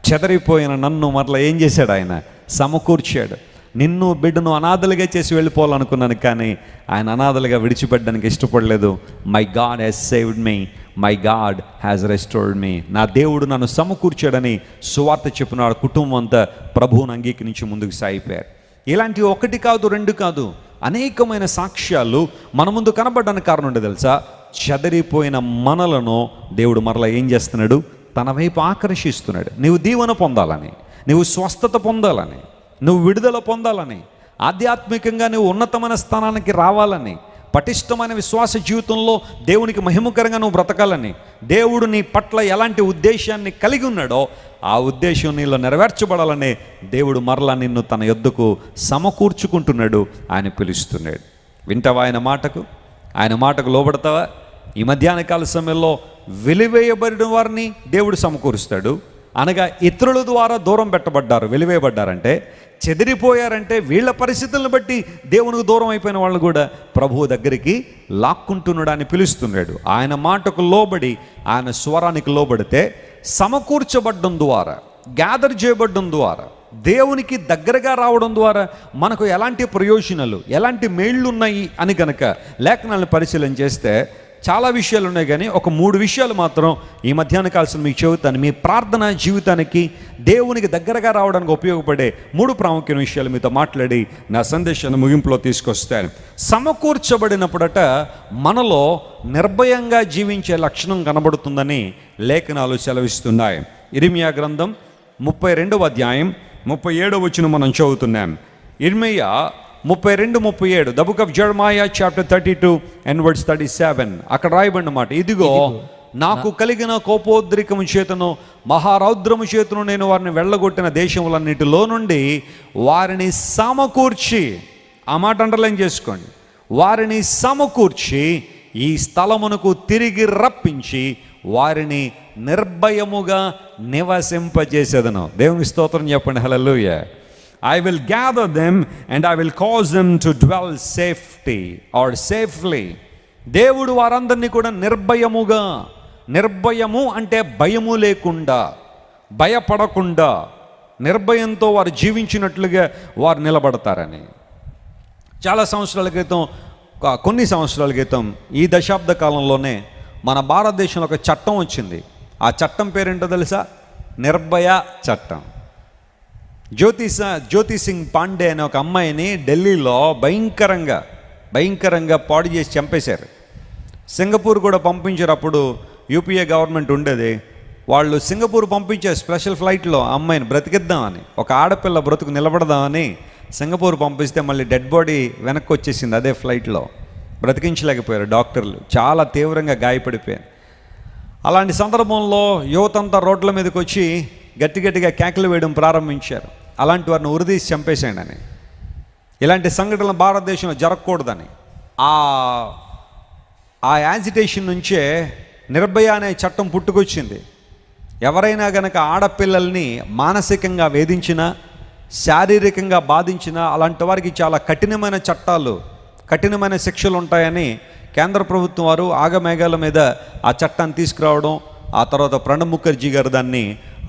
చెదరిపోయిన నన్ను మరలా ఏం చేశాడు ఆయన సమకూర్చాడు నిన్ను బిడ్డను అనాథలుగా చేసి వెళ్ళిపోవాలనుకున్నాను కానీ ఆయన అనాథలుగా విడిచిపెట్టడానికి ఇష్టపడలేదు my God has saved me my God has restored me నా దేవుడు నన్ను సమకూర్చాడని సువార్త చెప్పిన కుటుంబం అంతా ప్రభువును అంగీకరించి ముందుకు సాగిపోయారు ఇలాంటి ఒకటి కాదు రెండు కాదు అనేకమైన సాక్ష్యాలు మన ముందు కనబడడానికి కారణం ఉండే తెలుసా చెదరిపోయిన మనలను దేవుడు మరలా ఏం చేస్తున్నాడు తన వైపు ఆకర్షిస్తున్నాడు నీవు దీవెన పొందాలని నీవు స్వస్థత పొందాలని నువ్వు విడుదల పొందాలని ఆధ్యాత్మికంగా నువ్వు ఉన్నతమైన స్థానానికి రావాలని పటిష్టమైన విశ్వాస జీవితంలో దేవునికి మహిమకరంగా నువ్వు బ్రతకాలని దేవుడు నీ పట్ల ఎలాంటి ఉద్దేశాన్ని కలిగి ఉన్నాడో ఆ ఉద్దేశం నీలో నెరవేర్చబడాలని దేవుడు మరలా నిన్ను తన యొద్దుకు సమకూర్చుకుంటున్నాడు ఆయన పిలుస్తున్నాడు వింటావా ఆయన మాటకు ఆయన మాటకు లోబడతావా ఈ మధ్యాహ్న కాల సమయంలో వెలివేయబడిన వారిని దేవుడు సమకూరుస్తాడు అనగా ఇతరుల ద్వారా దూరం పెట్టబడ్డారు వెలివేయబడ్డారంటే చెదిరిపోయారంటే వీళ్ళ పరిస్థితులను బట్టి దేవునికి దూరం అయిపోయిన వాళ్ళు కూడా ప్రభువు దగ్గరికి లాక్కుంటున్నాడు అని పిలుస్తున్నాడు ఆయన మాటకు లోబడి ఆయన స్వరానికి లోబడితే సమకూర్చబడ్డం ద్వారా గ్యాదర్ చేయబడ్డం ద్వారా దేవునికి దగ్గరగా రావడం ద్వారా మనకు ఎలాంటి ప్రయోజనాలు ఎలాంటి మేళ్ళు ఉన్నాయి అని గనక లేఖనాలను పరిశీలన చేస్తే చాలా విషయాలు ఉన్నాయి కానీ ఒక మూడు విషయాలు మాత్రం ఈ మధ్యాహ్న కాల్సిన మీకు చెబుతాను మీ ప్రార్థన జీవితానికి దేవునికి దగ్గరగా రావడానికి ఉపయోగపడే మూడు ప్రాముఖ్యమైన విషయాలు మీతో మాట్లాడి నా సందేశాన్ని ముగింపులో తీసుకొస్తాను సమకూర్చబడినప్పుడట మనలో నిర్భయంగా జీవించే లక్షణం కనబడుతుందని లేఖనాలు సెలవిస్తున్నాయి ఇరిమియా గ్రంథం ముప్పై రెండవ అధ్యాయం ముప్పై ఏడవ వచ్చిన మనం చదువుతున్నాం ఇర్మియా ముప్పై రెండు ముప్పై ఏడు the book of Jeremiah chapter thirty two and verse thirty seven అక్కడ మాట ఇదిగో నాకు కలిగిన కోపోద్రికము చేతను మహారౌద్రము చేతును నేను వారిని వెళ్ళగొట్టిన దేశములన్నిటిలో నుండి వారిని సమకూర్చి ఆ మాట అండర్లైన్ చేసుకోండి వారిని సమకూర్చి ఈ స్థలమునకు తిరిగి రప్పించి వారిని నిర్భయముగా నివసింపజేసేదను దేవుని స్తోత్రం చెప్పండి hello I will gather them and I will cause them to dwell safety or safely దేవుడు వారందరినీ కూడా నిర్భయముగా నిర్భయము అంటే భయము లేకుండా భయపడకుండా నిర్భయంతో వారు జీవించినట్లుగా వారు నిలబడతారని చాలా సంవత్సరాల క్రితం కొన్ని సంవత్సరాల క్రితం ఈ దశాబ్ద కాలంలోనే మన భారతదేశంలో ఒక చట్టం వచ్చింది ఆ చట్టం పేరేంటో తెలుసా నిర్భయ చట్టం జ్యోతిష జ్యోతి సింగ్ పాండే అనే ఒక అమ్మాయిని ఢిల్లీలో భయంకరంగా భయంకరంగా పాడు చేసి చంపేశారు సింగపూర్ కూడా పంపించారు అప్పుడు యూపీఏ గవర్నమెంట్ ఉండేది వాళ్ళు సింగపూర్ పంపించే స్పెషల్ ఫ్లైట్లో అమ్మాయిని బ్రతికిద్దామని ఒక ఆడపిల్ల బ్రతుకు నిలబడదామని సింగపూర్ పంపిస్తే మళ్ళీ డెడ్ బాడీ వెనక్కి వచ్చేసింది అదే ఫ్లైట్లో బ్రతికించలేకపోయారు డాక్టర్లు చాలా తీవ్రంగా గాయపడిపోయారు అలాంటి సందర్భంలో యువతంతా రోడ్ల మీదకి వచ్చి గట్టి గట్టిగా కేకలు వేయడం ప్రారంభించారు అలాంటి వారిని ఉరిదీసి చంపేసేయండి అని ఇలాంటి సంఘటనలు భారతదేశంలో జరగకూడదని ఆ ఆ యాజిటేషన్ నుంచే నిర్భయ అనే చట్టం పుట్టుకొచ్చింది ఎవరైనా గనక ఆడపిల్లల్ని మానసికంగా వేధించినా శారీరకంగా బాధించినా అలాంటి వారికి చాలా కఠినమైన చట్టాలు కఠినమైన శిక్షలు ఉంటాయని కేంద్ర ప్రభుత్వం వారు ఆగమేఘాల మీద ఆ చట్టాన్ని తీసుకురావడం ఆ తర్వాత ప్రణబ్ ముఖర్జీ గారు దాన్ని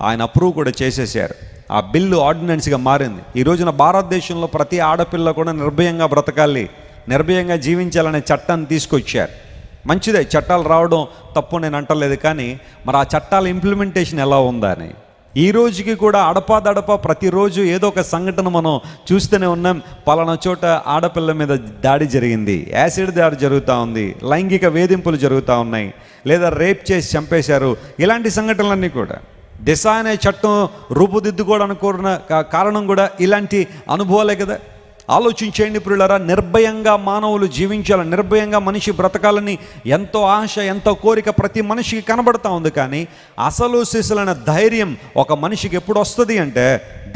ఆయన అప్రూవ్ కూడా చేసేసారు ఆ బిల్లు ఆర్డినెన్స్గా మారింది ఈ రోజున భారతదేశంలో ప్రతి ఆడపిల్ల కూడా నిర్భయంగా బ్రతకాలి నిర్భయంగా జీవించాలనే చట్టాన్ని తీసుకొచ్చారు మంచిదే చట్టాలు రావడం తప్పు నేను అంటలేదు కానీ మరి ఆ చట్టాల ఇంప్లిమెంటేషన్ ఎలా ఉందని ఈ రోజుకి కూడా అడపాదడప ప్రతిరోజు ఏదో ఒక సంఘటన మనం చూస్తూనే ఉన్నాం పలానా చోట ఆడపిల్ల మీద దాడి జరిగింది యాసిడ్ దాడి జరుగుతూ ఉంది లైంగిక వేధింపులు జరుగుతూ ఉన్నాయి లేదా రేప్ చేసి చంపేశారు ఇలాంటి సంఘటనలన్నీ కూడా దిశ అనే చట్టం రూపుదిద్దుకోవడానుకున్న కారణం కూడా ఇలాంటి అనుభవాలే కదా ఆలోచించేయండి ప్రియులరా నిర్భయంగా మానవులు జీవించాలని నిర్భయంగా మనిషి బ్రతకాలని ఎంతో ఆశ ఎంతో కోరిక ప్రతి మనిషికి కనబడతా ఉంది కానీ అసలు సిసలైన ధైర్యం ఒక మనిషికి ఎప్పుడు వస్తుంది అంటే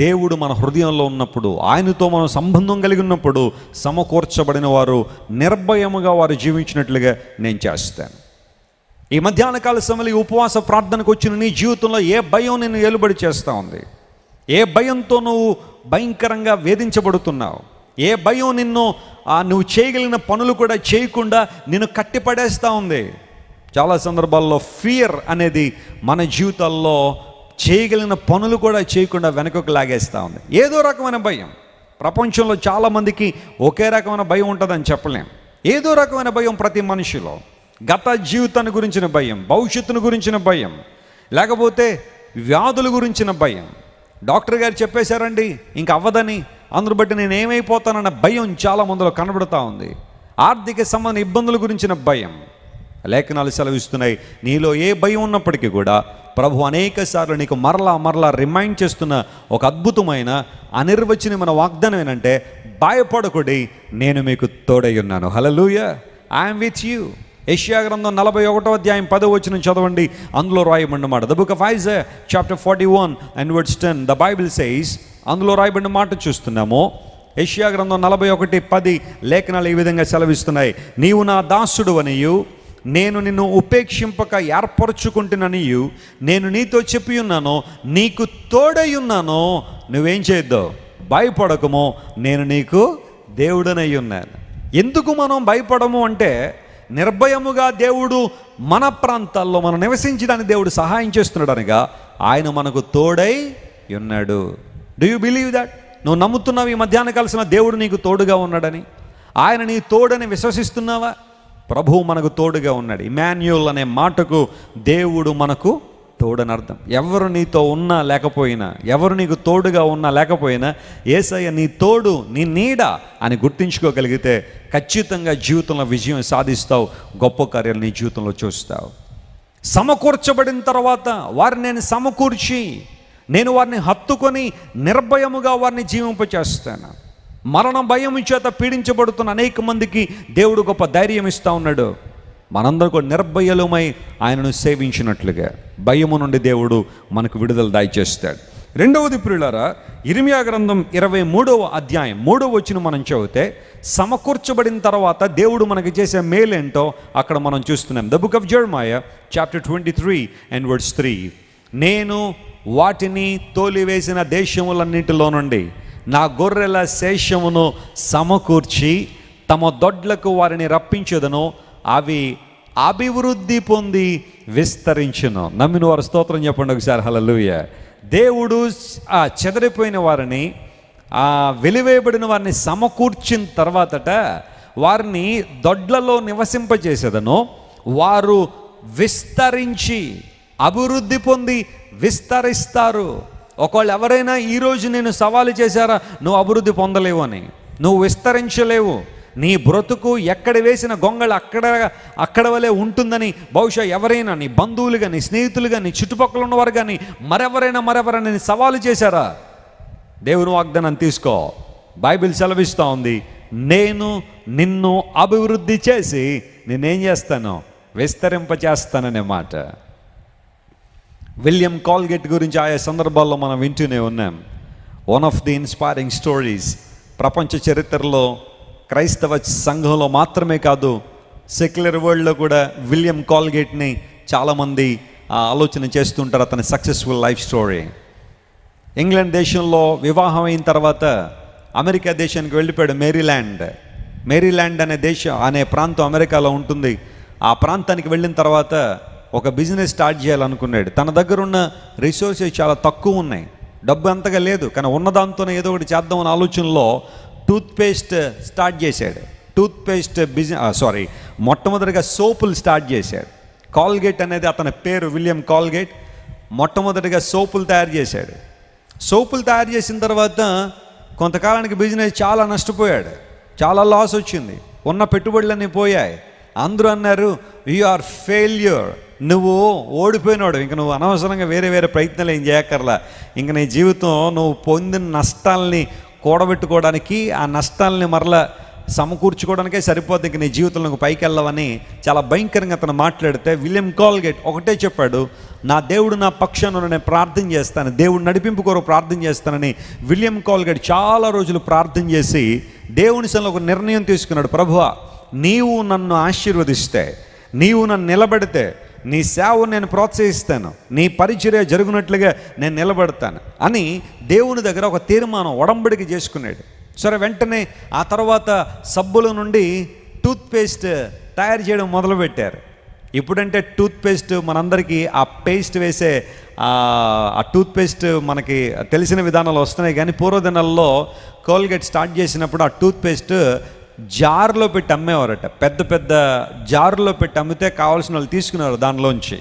దేవుడు మన హృదయంలో ఉన్నప్పుడు ఆయనతో మనం సంబంధం కలిగి ఉన్నప్పుడు సమకూర్చబడిన వారు నిర్భయముగా వారు జీవించినట్లుగా నేను చేస్తాను ఈ మధ్యాహ్న కాల సమయంలో ఈ ఉపవాస ప్రార్థనకు వచ్చిన నీ జీవితంలో ఏ భయం నేను వెలుబడి చేస్తూ ఉంది ఏ భయంతో నువ్వు భయంకరంగా వేధించబడుతున్నావు ఏ భయం నిన్ను నువ్వు చేయగలిగిన పనులు కూడా చేయకుండా నిన్ను కట్టిపడేస్తూ ఉంది చాలా సందర్భాల్లో ఫియర్ అనేది మన జీవితాల్లో చేయగలిగిన పనులు కూడా చేయకుండా వెనకకు లాగేస్తూ ఉంది ఏదో రకమైన భయం ప్రపంచంలో చాలామందికి ఒకే రకమైన భయం ఉంటుందని చెప్పలేం ఏదో రకమైన భయం ప్రతి మనిషిలో గత జీవితాన్ని గురించిన భయం భవిష్యత్తును గురించిన భయం లేకపోతే వ్యాధుల గురించిన భయం డాక్టర్ గారు చెప్పేశారండి ఇంక అవ్వదని అందరు బట్టి నేను ఏమైపోతానన్న భయం చాలా మందిలో కనబడుతూ ఉంది ఆర్థిక సంబంధ ఇబ్బందుల గురించిన భయం లేఖనాలు సెలవిస్తున్నాయి నీలో ఏ భయం ఉన్నప్పటికీ కూడా ప్రభు అనేక సార్లు నీకు మరలా మరలా రిమైండ్ చేస్తున్న ఒక అద్భుతమైన అనిర్వచనమైన వాగ్దానం ఏంటంటే భయపడకుడి నేను మీకు తోడై ఉన్నాను హలలుయ ఐఎమ్ విత్ యూ ఏషియా గ్రంథం నలభై ఒకటో అధ్యాయం పదో వచ్చిన చదవండి అందులో రాయబడిన మాట the book of Isaiah chapter forty one and verse ten the Bible says అందులో రాయబడిన మాట చూస్తున్నాము ఏషియా గ్రంథం నలభై ఒకటి పది లేఖనాలు ఈ విధంగా సెలవిస్తున్నాయి నీవు నా దాసుడు అనియు నేను నిన్ను ఉపేక్షింపక ఏర్పరచుకుంటున్నానియు నేను నీతో చెప్పి ఉన్నాను నీకు తోడై ఉన్నాను నువ్వేం చేద్దావు భయపడకము నేను నీకు దేవుడనై ఉన్నాను ఎందుకు మనం భయపడము అంటే నిర్భయముగా దేవుడు మన ప్రాంతాల్లో మనం నివసించడానికి దేవుడు సహాయం చేస్తున్నాడు అనగా ఆయన మనకు తోడై ఉన్నాడు డూ యూ బిలీవ్ దట్ నువ్వు నమ్ముతున్నావు ఈ మధ్యాహ్నం కలిసిన దేవుడు నీకు తోడుగా ఉన్నాడని ఆయన నీ తోడని విశ్వసిస్తున్నావా ప్రభువు మనకు తోడుగా ఉన్నాడు ఇమాన్యుల్ అనే మాటకు దేవుడు మనకు తోడని అర్థం ఎవరు నీతో ఉన్నా లేకపోయినా ఎవరు నీకు తోడుగా ఉన్నా లేకపోయినా ఏసయ్య నీ తోడు నీ నీడ అని గుర్తించుకోగలిగితే ఖచ్చితంగా జీవితంలో విజయం సాధిస్తావు గొప్ప కార్యాలు నీ జీవితంలో చూస్తావు సమకూర్చబడిన తర్వాత వారిని నేను సమకూర్చి నేను వారిని హత్తుకొని నిర్భయముగా వారిని జీవింపచేస్తాను మరణ భయం చేత పీడించబడుతున్న అనేక మందికి దేవుడు గొప్ప ధైర్యం ఇస్తూ ఉన్నాడు మనందరూ కూడా నిర్భయలమై ఆయనను సేవించినట్లుగా భయము నుండి దేవుడు మనకు విడుదల దాయిచేస్తాడు రెండవది ప్రియులరా ఇరిమియా గ్రంథం ఇరవై మూడవ అధ్యాయం మూడవ వచ్చిన మనం చదివితే సమకూర్చబడిన తర్వాత దేవుడు మనకి చేసే మేలేంటో అక్కడ మనం చూస్తున్నాం the book of Jeremiah chapter twenty three and verse three నేను వాటిని తోలివేసిన దేశములన్నింటిలో నుండి నా గొర్రెల శేషమును సమకూర్చి తమ దొడ్లకు వారిని రప్పించదను అవి అభివృద్ధి పొంది విస్తరించును నమ్మిన వారు స్తోత్రం చెప్పండి ఒకసారి హలలుయ దేవుడు చెదరిపోయిన వారిని ఆ వెలివేయబడిన వారిని సమకూర్చిన తర్వాతట వారిని దొడ్లలో నివసింపజేసేదను వారు విస్తరించి అభివృద్ధి పొంది విస్తరిస్తారు ఒకవేళ ఎవరైనా ఈరోజు నేను సవాలు చేశారా నువ్వు అభివృద్ధి పొందలేవు అని నువ్వు విస్తరించలేవు నీ బ్రతుకు ఎక్కడ వేసిన గొంగళ అక్కడ అక్కడ వలె ఉంటుందని బహుశా ఎవరైనా నీ బంధువులు కానీ స్నేహితులు కానీ చుట్టుపక్కల ఉన్నవారు కానీ మరెవరైనా మరెవరైనా సవాలు చేశారా దేవుని వాగ్దానం తీసుకో బైబిల్ సెలవిస్తూ ఉంది నేను నిన్ను అభివృద్ధి చేసి నేనేం చేస్తాను విస్తరింపచేస్తాననే మాట విలియం కాల్గెట్ గురించి ఆయా సందర్భాల్లో మనం వింటూనే ఉన్నాం one of the inspiring stories ప్రపంచ చరిత్రలో క్రైస్తవ సంఘంలో మాత్రమే కాదు సెక్యులర్ వరల్డ్లో కూడా విలియం కాల్గేట్ని చాలామంది ఆలోచన చేస్తుంటారు అతని సక్సెస్ఫుల్ లైఫ్ స్టోరీ ఇంగ్లాండ్ దేశంలో వివాహం అయిన తర్వాత అమెరికా దేశానికి వెళ్ళిపోయాడు మేరీల్యాండ్ మేరీల్యాండ్ అనే దేశం అనే ప్రాంతం అమెరికాలో ఉంటుంది ఆ ప్రాంతానికి వెళ్ళిన తర్వాత ఒక బిజినెస్ స్టార్ట్ చేయాలనుకున్నాడు తన దగ్గర ఉన్న రిసోర్సెస్ చాలా తక్కువ ఉన్నాయి డబ్బు అంతగా లేదు కానీ ఉన్నదాంతోనే ఏదో ఒకటి చేద్దామని ఆలోచనలో టూత్పేస్ట్ స్టార్ట్ చేశాడు టూత్పేస్ట్ బిజినెస్ సారీ మొట్టమొదటిగా సోపులు స్టార్ట్ చేశాడు కాల్గేట్ అనేది అతని పేరు విలియం కాల్గేట్ మొట్టమొదటిగా సోపులు తయారు చేశాడు సోపులు తయారు చేసిన తర్వాత కొంతకాలానికి బిజినెస్ చాలా నష్టపోయాడు చాలా లాస్ వచ్చింది ఉన్న పెట్టుబడులన్నీ పోయాయి అందరూ అన్నారు యు ఆర్ ఫెయిల్యూర్ నువ్వు ఓడిపోయినాడు ఇంక నువ్వు అనవసరంగా వేరే వేరే ప్రయత్నాలు ఏం చేయక్కర్లా ఇంక నీ జీవితం నువ్వు పొందిన నష్టాలని కూడబెట్టుకోవడానికి ఆ నష్టాలని మరల సమకూర్చుకోవడానికే సరిపోద్ది ఇంక నీ జీవితంలో పైకి వెళ్ళవని చాలా భయంకరంగా అతను మాట్లాడితే విలియం కాల్గేట్ ఒకటే చెప్పాడు నా దేవుడు నా పక్షాన నేను ప్రార్థన చేస్తాను దేవుడు నడిపింపు కొరకు ప్రార్థన చేస్తానని విలియం కాల్గేట్ చాలా రోజులు ప్రార్థన చేసి దేవుని సెలవు ఒక నిర్ణయం తీసుకున్నాడు ప్రభువ నీవు నన్ను ఆశీర్వదిస్తే నీవు నన్ను నిలబెడితే నీ సేవను నేను ప్రోత్సహిస్తాను నీ పరిచర్య జరుగునట్లుగా నేను నిలబడతాను అని దేవుని దగ్గర ఒక తీర్మానం ఒడంబడికి చేసుకున్నాడు సరే వెంటనే ఆ తర్వాత సబ్బుల నుండి టూత్పేస్ట్ తయారు చేయడం మొదలుపెట్టారు ఇప్పుడంటే టూత్పేస్ట్ మనందరికీ ఆ పేస్ట్ వేసే ఆ టూత్పేస్ట్ మనకి తెలిసిన విధానాలు వస్తున్నాయి కానీ పూర్వదినాల్లో కోల్గేట్ స్టార్ట్ చేసినప్పుడు ఆ టూత్పేస్ట్ జార్లో పెట్టి అమ్మేవారట పెద్ద పెద్ద జార్లో పెట్టి అమ్మితే కావాల్సిన వాళ్ళు తీసుకున్నారు దానిలోంచి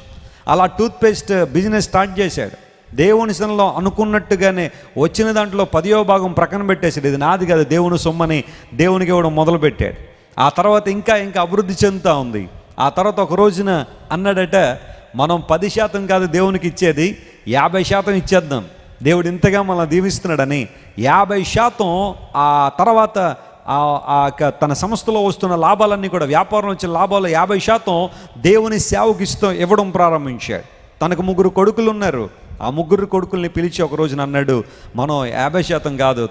అలా టూత్పేస్ట్ బిజినెస్ స్టార్ట్ చేశాడు దేవుని సనలో అనుకున్నట్టుగానే వచ్చిన దాంట్లో పదియో భాగం ప్రక్కన పెట్టేశాడు ఇది నాది కాదు దేవుని సొమ్మని దేవునికి ఇవ్వడం మొదలుపెట్టాడు ఆ తర్వాత ఇంకా ఇంకా అభివృద్ధి చెందుతూ ఉంది ఆ తర్వాత ఒక రోజున అన్నాడట మనం పది శాతం కాదు దేవునికి ఇచ్చేది యాభై శాతం ఇచ్చేద్దాం దేవుడు ఇంతగా మనల్ని దీవిస్తున్నాడని యాభై శాతం ఆ తర్వాత ఆ తన సంస్థలో వస్తున్న లాభాలన్నీ కూడా వ్యాపారం వచ్చిన లాభాలు యాభై శాతం దేవుని సేవకి ఇస్తూ ఇవ్వడం ప్రారంభించాడు తనకు ముగ్గురు కొడుకులు ఉన్నారు ఆ ముగ్గురు కొడుకుల్ని పిలిచి ఒక రోజున అన్నాడు మనం యాభై శాతం కాదు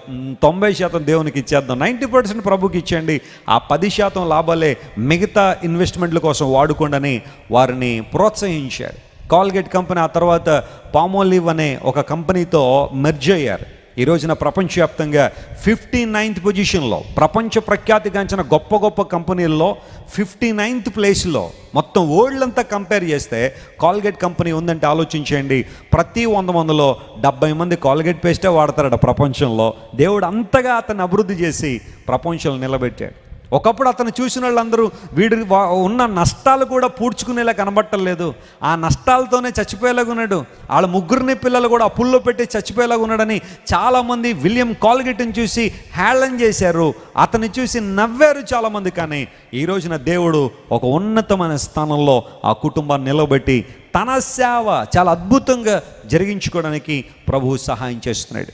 తొంభై శాతం దేవునికి ఇచ్చేద్దాం నైంటీ పర్సెంట్ ప్రభుకి ఇచ్చేయండి ఆ పది శాతం లాభాలే మిగతా ఇన్వెస్ట్మెంట్ల కోసం వాడుకోండి వారిని ప్రోత్సహించాడు కాల్గేట్ కంపెనీ ఆ తర్వాత పామోలివ్ అనే ఒక కంపెనీతో మెర్జ్ అయ్యారు ఈ రోజున ప్రపంచవ్యాప్తంగా ఫిఫ్టీ నైన్త్ పొజిషన్లో ప్రపంచ ప్రఖ్యాతిగాంచిన గొప్ప గొప్ప కంపెనీల్లో ఫిఫ్టీ నైన్త్ ప్లేస్లో మొత్తం వరల్డ్ అంతా కంపేర్ చేస్తే కాల్గేట్ కంపెనీ ఉందంటే ఆలోచించేయండి ప్రతి వంద మందిలో డెబ్బై మంది కాల్గేట్ పేస్టే వాడతారట ప్రపంచంలో దేవుడు అంతగా అతను అభివృద్ధి చేసి ప్రపంచంలో నిలబెట్టాడు ఒకప్పుడు అతను చూసిన వాళ్ళందరూ వీడి ఉన్న నష్టాలు కూడా పూడ్చుకునేలా కనబట్టలేదు ఆ నష్టాలతోనే చచ్చిపోయేలాగా ఉన్నాడు వాళ్ళ ముగ్గురిని పిల్లలు కూడా అప్పుల్లో పెట్టి చచ్చిపోయేలాగా ఉన్నాడని చాలామంది విలియం కాల్గెట్ని చూసి హేళన చేశారు అతన్ని చూసి నవ్వారు చాలామంది కానీ ఈ రోజున దేవుడు ఒక ఉన్నతమైన స్థానంలో ఆ కుటుంబాన్ని నిలబెట్టి తన సేవ చాలా అద్భుతంగా జరిగించుకోవడానికి ప్రభువు సహాయం చేస్తున్నాడు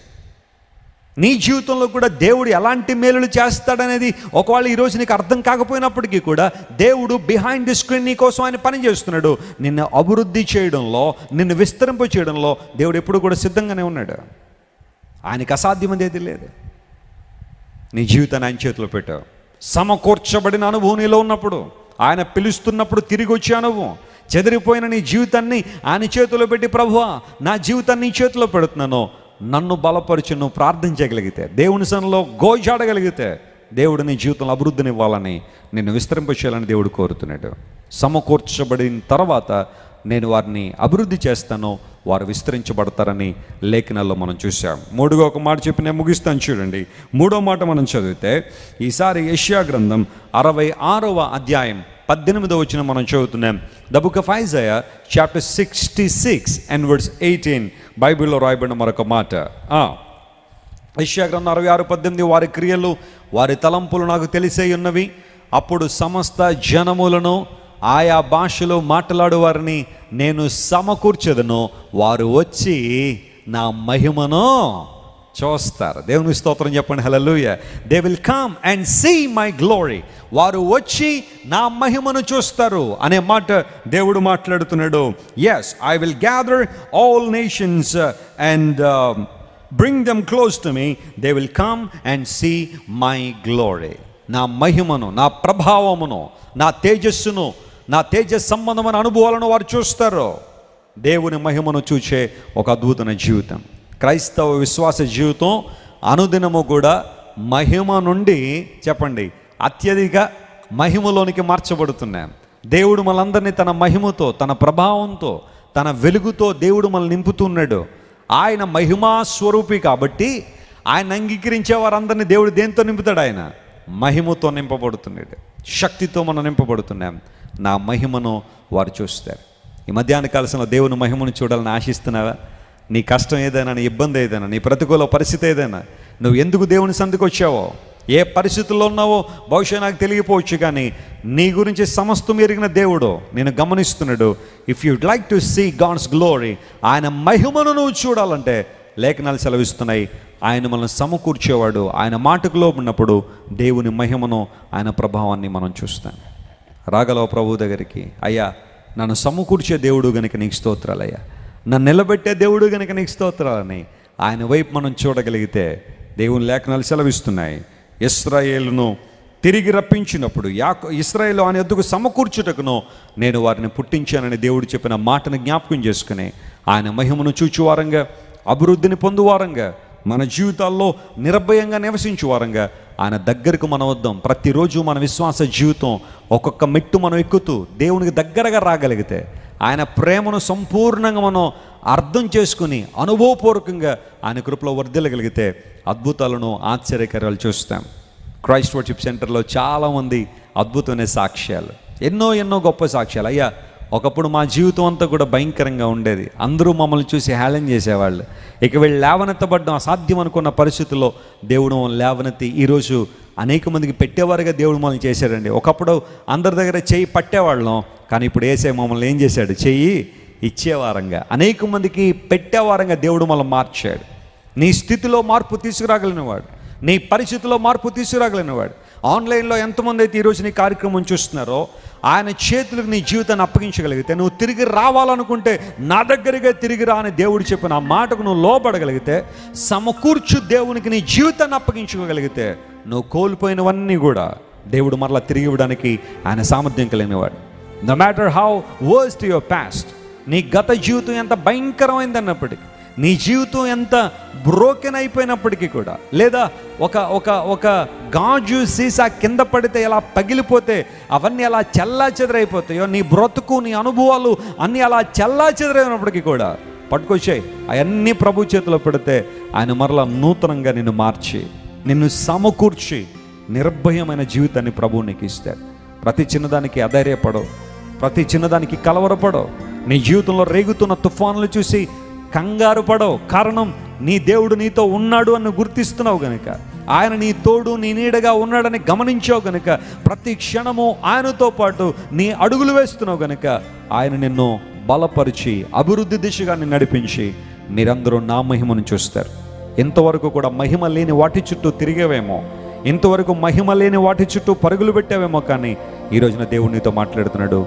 నీ జీవితంలో కూడా దేవుడు ఎలాంటి మేలులు చేస్తాడనేది ఒకవేళ ఈరోజు నీకు అర్థం కాకపోయినప్పటికీ కూడా దేవుడు బిహైండ్ ది స్క్రీన్ నీ కోసం ఆయన పని చేస్తున్నాడు నిన్ను అభివృద్ధి చేయడంలో నిన్ను విస్తరింప చేయడంలో దేవుడు ఎప్పుడు కూడా సిద్ధంగానే ఉన్నాడు ఆయనకి అసాధ్యమైనది ఏది లేదు నీ జీవితాన్ని ఆయన చేతిలో పెట్టావు సమకూర్చబడిన అనుభవం నీలో ఉన్నప్పుడు ఆయన పిలుస్తున్నప్పుడు తిరిగి వచ్చే అనుభవం చెదిరిపోయిన నీ జీవితాన్ని ఆయన చేతిలో పెట్టి ప్రభువా నా జీవితాన్ని నీ చేతిలో పెడుతున్నాను నన్ను బలపరిచి నువ్వు ప్రార్థన చేయగలిగితే దేవుని సన్నిలో గోజాడగలిగితే దేవుడు నీ జీవితంలో అభివృద్ధిని ఇవ్వాలని నేను విస్తరింపచేయాలని దేవుడు కోరుతున్నాడు సమకూర్చబడిన తర్వాత నేను వారిని అభివృద్ధి చేస్తాను వారు విస్తరించబడతారని లేఖనాల్లో మనం చూసాం మూడుగా ఒక మాట చెప్పి నేను ముగిస్తాను చూడండి మూడో మాట మనం చదివితే ఈసారి ఏషియా గ్రంథం అరవై ఆరవ అధ్యాయం పద్దెనిమిదో వచ్చిన మనం చదువుతున్నాం the book of Isaiah chapter sixty six and verse eighteen బైబిల్లో రాయబడిన మరొక మాట ఏషియా గ్రంథం అరవై ఆరు పద్దెనిమిది వారి క్రియలు వారి తలంపులు నాకు తెలిసే ఉన్నవి అప్పుడు సమస్త జనములను ఆయా భాషలో మాట్లాడు వారిని నేను సమకూర్చదను వారు వచ్చి నా మహిమను చూస్తారు దేవుని స్తోత్రం చెప్పండి hallelujah they will come and see my glory వారు వచ్చి నా మహిమను చూస్తారు అనే మాట దేవుడు మాట్లాడుతున్నాడు yes I will gather all nations and bring them close to me they will come and see my glory నా మహిమను నా ప్రభావమును నా తేజస్సును నా తేజ సంబంధమైన అనుభవాలను వారు చూస్తారు దేవుని మహిమను చూచే ఒక అద్భుతమైన జీవితం క్రైస్తవ విశ్వాస జీవితం అనుదినము కూడా మహిమ నుండి చెప్పండి అత్యధిక మహిమలోనికి మార్చబడుతున్నాం దేవుడు మనందరినీ తన మహిమతో తన ప్రభావంతో తన వెలుగుతో దేవుడు మనల్ని నింపుతున్నాడు ఆయన మహిమా స్వరూపి కాబట్టి ఆయన అంగీకరించే వారందరినీ దేవుడు దేంతో నింపుతాడు ఆయన మహిమతో నింపబడుతున్నాడు శక్తితో మనం నింపబడుతున్నాం నా మహిమను వారు చూస్తారు ఈ మధ్యాహ్న కాలశంలో దేవుని మహిమను చూడాలని ఆశిస్తున్నావా నీ కష్టం ఏదైనా నీ ఇబ్బంది ఏదైనా నీ ప్రతికూల పరిస్థితి ఏదైనా నువ్వు ఎందుకు దేవుని సందుకు వచ్చావో ఏ పరిస్థితుల్లో ఉన్నావో బహుశా నాకు తెలియపోవచ్చు కానీ నీ గురించి సమస్తం ఎరిగిన దేవుడు నేను గమనిస్తున్నాడు if you'd like to see God's glory ఆయన మహిమను నువ్వు చూడాలంటే లేఖనాలు సెలవిస్తున్నాయి ఆయన మనల్ని సమకూర్చేవాడు ఆయన మాటకు ఉన్నప్పుడు దేవుని మహిమను ఆయన ప్రభావాన్ని మనం చూస్తాం రాగలవు ప్రభు దగ్గరికి అయ్యా నన్ను సమకూర్చే దేవుడు గనుక నీకు స్తోత్రాలయ్యా నన్ను నిలబెట్టే దేవుడు గనుక నీకు స్తోత్రాలని ఆయన వైపు మనం చూడగలిగితే దేవుని లేఖనాలు సెలవిస్తున్నాయి ఇస్రాయేల్ను తిరిగి రప్పించినప్పుడు యాక ఇస్రాయేల్ ఆయన ఎద్దుకు సమకూర్చుటకును నేను వారిని పుట్టించానని దేవుడు చెప్పిన మాటను జ్ఞాపకం చేసుకుని ఆయన మహిమను చూచువారంగా అభివృద్ధిని పొందువారంగా మన జీవితాల్లో నిర్భయంగా నివసించువారంగా ఆయన దగ్గరకు మనం వద్దాం ప్రతిరోజు మన విశ్వాస జీవితం ఒక్కొక్క మెట్టు మనం ఎక్కుతూ దేవునికి దగ్గరగా రాగలిగితే ఆయన ప్రేమను సంపూర్ణంగా మనం అర్థం చేసుకుని అనుభవపూర్వకంగా ఆయన కృపలో వర్ధిల్లగలిగితే అద్భుతాలను ఆశ్చర్యకరాలు చూస్తాం క్రైస్ట్ వర్షిప్ సెంటర్లో చాలామంది అద్భుతమైన సాక్ష్యాలు ఎన్నో ఎన్నో గొప్ప సాక్ష్యాలు అయ్యా ఒకప్పుడు మా జీవితం అంతా కూడా భయంకరంగా ఉండేది అందరూ మమ్మల్ని చూసి హేళన చేసేవాళ్ళు ఇక వీళ్ళు లేవనెత్తబడ్డం అసాధ్యం అనుకున్న పరిస్థితుల్లో దేవుడు లేవనెత్తి ఈరోజు అనేక మందికి పెట్టేవారుగా దేవుడు మమ్మల్ని చేశాడండి ఒకప్పుడు అందరి దగ్గర చేయి పట్టేవాళ్ళం కానీ ఇప్పుడు వేసే మమ్మల్ని ఏం చేశాడు చెయ్యి ఇచ్చేవారంగా అనేక మందికి పెట్టేవారంగా దేవుడు మమ్మల్ని మార్చాడు నీ స్థితిలో మార్పు తీసుకురాగలిగినవాడు నీ పరిస్థితిలో మార్పు తీసుకురాగలిగినవాడు ఆన్లైన్లో ఎంతమంది అయితే ఈరోజు నీ కార్యక్రమం చూస్తున్నారో ఆయన చేతులకు నీ జీవితాన్ని అప్పగించగలిగితే నువ్వు తిరిగి రావాలనుకుంటే నా దగ్గరగా తిరిగి రా అని దేవుడు చెప్పిన ఆ మాటకు నువ్వు లోపడగలిగితే సమకూర్చు దేవునికి నీ జీవితాన్ని అప్పగించుకోగలిగితే నువ్వు కోల్పోయినవన్నీ కూడా దేవుడు మరలా తిరిగి ఇవ్వడానికి ఆయన సామర్థ్యం కలిగినవాడు no matter how worse to your past నీ గత జీవితం ఎంత భయంకరమైంది అన్నప్పటికీ నీ జీవితం ఎంత బ్రోకెన్ అయిపోయినప్పటికీ కూడా లేదా ఒక ఒక ఒక గాజు సీసా కింద పడితే ఎలా పగిలిపోతే అవన్నీ అలా చల్లా చెదరైపోతాయో నీ బ్రతుకు నీ అనుభవాలు అన్నీ అలా చల్లా చెదరైనప్పటికీ కూడా పట్టుకొచ్చాయి అవన్నీ ప్రభు చేతిలో పెడితే ఆయన మరలా నూతనంగా నిన్ను మార్చి నిన్ను సమకూర్చి నిర్భయమైన జీవితాన్ని ప్రభువు నీకు ఇస్తాడు ప్రతి చిన్నదానికి అధైర్యపడవు ప్రతి చిన్నదానికి కలవరపడవు నీ జీవితంలో రేగుతున్న తుఫానులు చూసి కంగారు పడవు కారణం నీ దేవుడు నీతో ఉన్నాడు అని గుర్తిస్తున్నావు గనుక ఆయన నీ తోడు నీ నీడగా ఉన్నాడని గమనించావు గనుక ప్రతి క్షణము ఆయనతో పాటు నీ అడుగులు వేస్తున్నావు గనుక ఆయన నిన్ను బలపరిచి అభివృద్ధి దిశగా నిన్ను నడిపించి మీరందరూ నా మహిమను చూస్తారు ఇంతవరకు కూడా మహిమ లేని వాటి చుట్టూ తిరిగేవేమో ఇంతవరకు మహిమ లేని వాటి చుట్టూ పరుగులు పెట్టావేమో కానీ ఈ రోజున దేవుడు నీతో మాట్లాడుతున్నాడు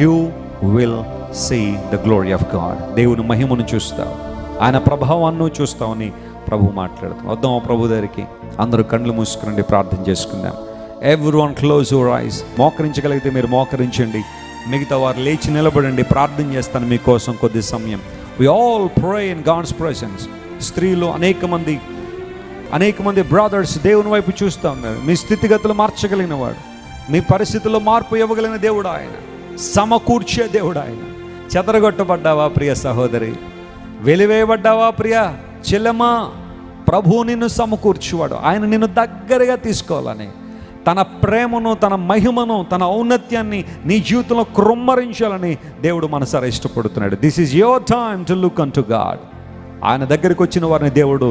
you will see the glory of God దేవుని మహిమను చూస్తావు ఆయన ప్రభావాన్ని చూస్తావు అని ప్రభు మాట్లాడుతాం వద్దాం ప్రభు దగ్గరికి అందరూ కళ్ళు మూసుకునండి ప్రార్థన చేసుకుందాం everyone close your eyes మోకరించగలిగితే మీరు మోకరించండి మిగతా వారు లేచి నిలబడండి ప్రార్థన చేస్తాను మీకోసం కొద్ది సమయం we all pray in God's presence స్త్రీలు అనేక మంది అనేక మంది బ్రదర్స్ దేవుని వైపు చూస్తూ ఉన్నారు మీ స్థితిగతులు మార్చగలిగిన వాడు మీ పరిస్థితుల్లో మార్పు ఇవ్వగలిగిన దేవుడు ఆయన సమకూర్చే దేవుడు ఆయన చెదరగొట్టబడ్డావా ప్రియ సహోదరి వెలివేయబడ్డావా ప్రియ చెల్లెమా ప్రభువు నిన్ను సమకూర్చువాడు ఆయన నిన్ను దగ్గరగా తీసుకోవాలని తన ప్రేమను తన మహిమను తన ఔన్నత్యాన్ని నీ జీవితంలో క్రొమ్మరించాలని దేవుడు మనసారా ఇష్టపడుతున్నాడు this is your time to look unto God ఆయన దగ్గరికి వచ్చిన వారిని దేవుడు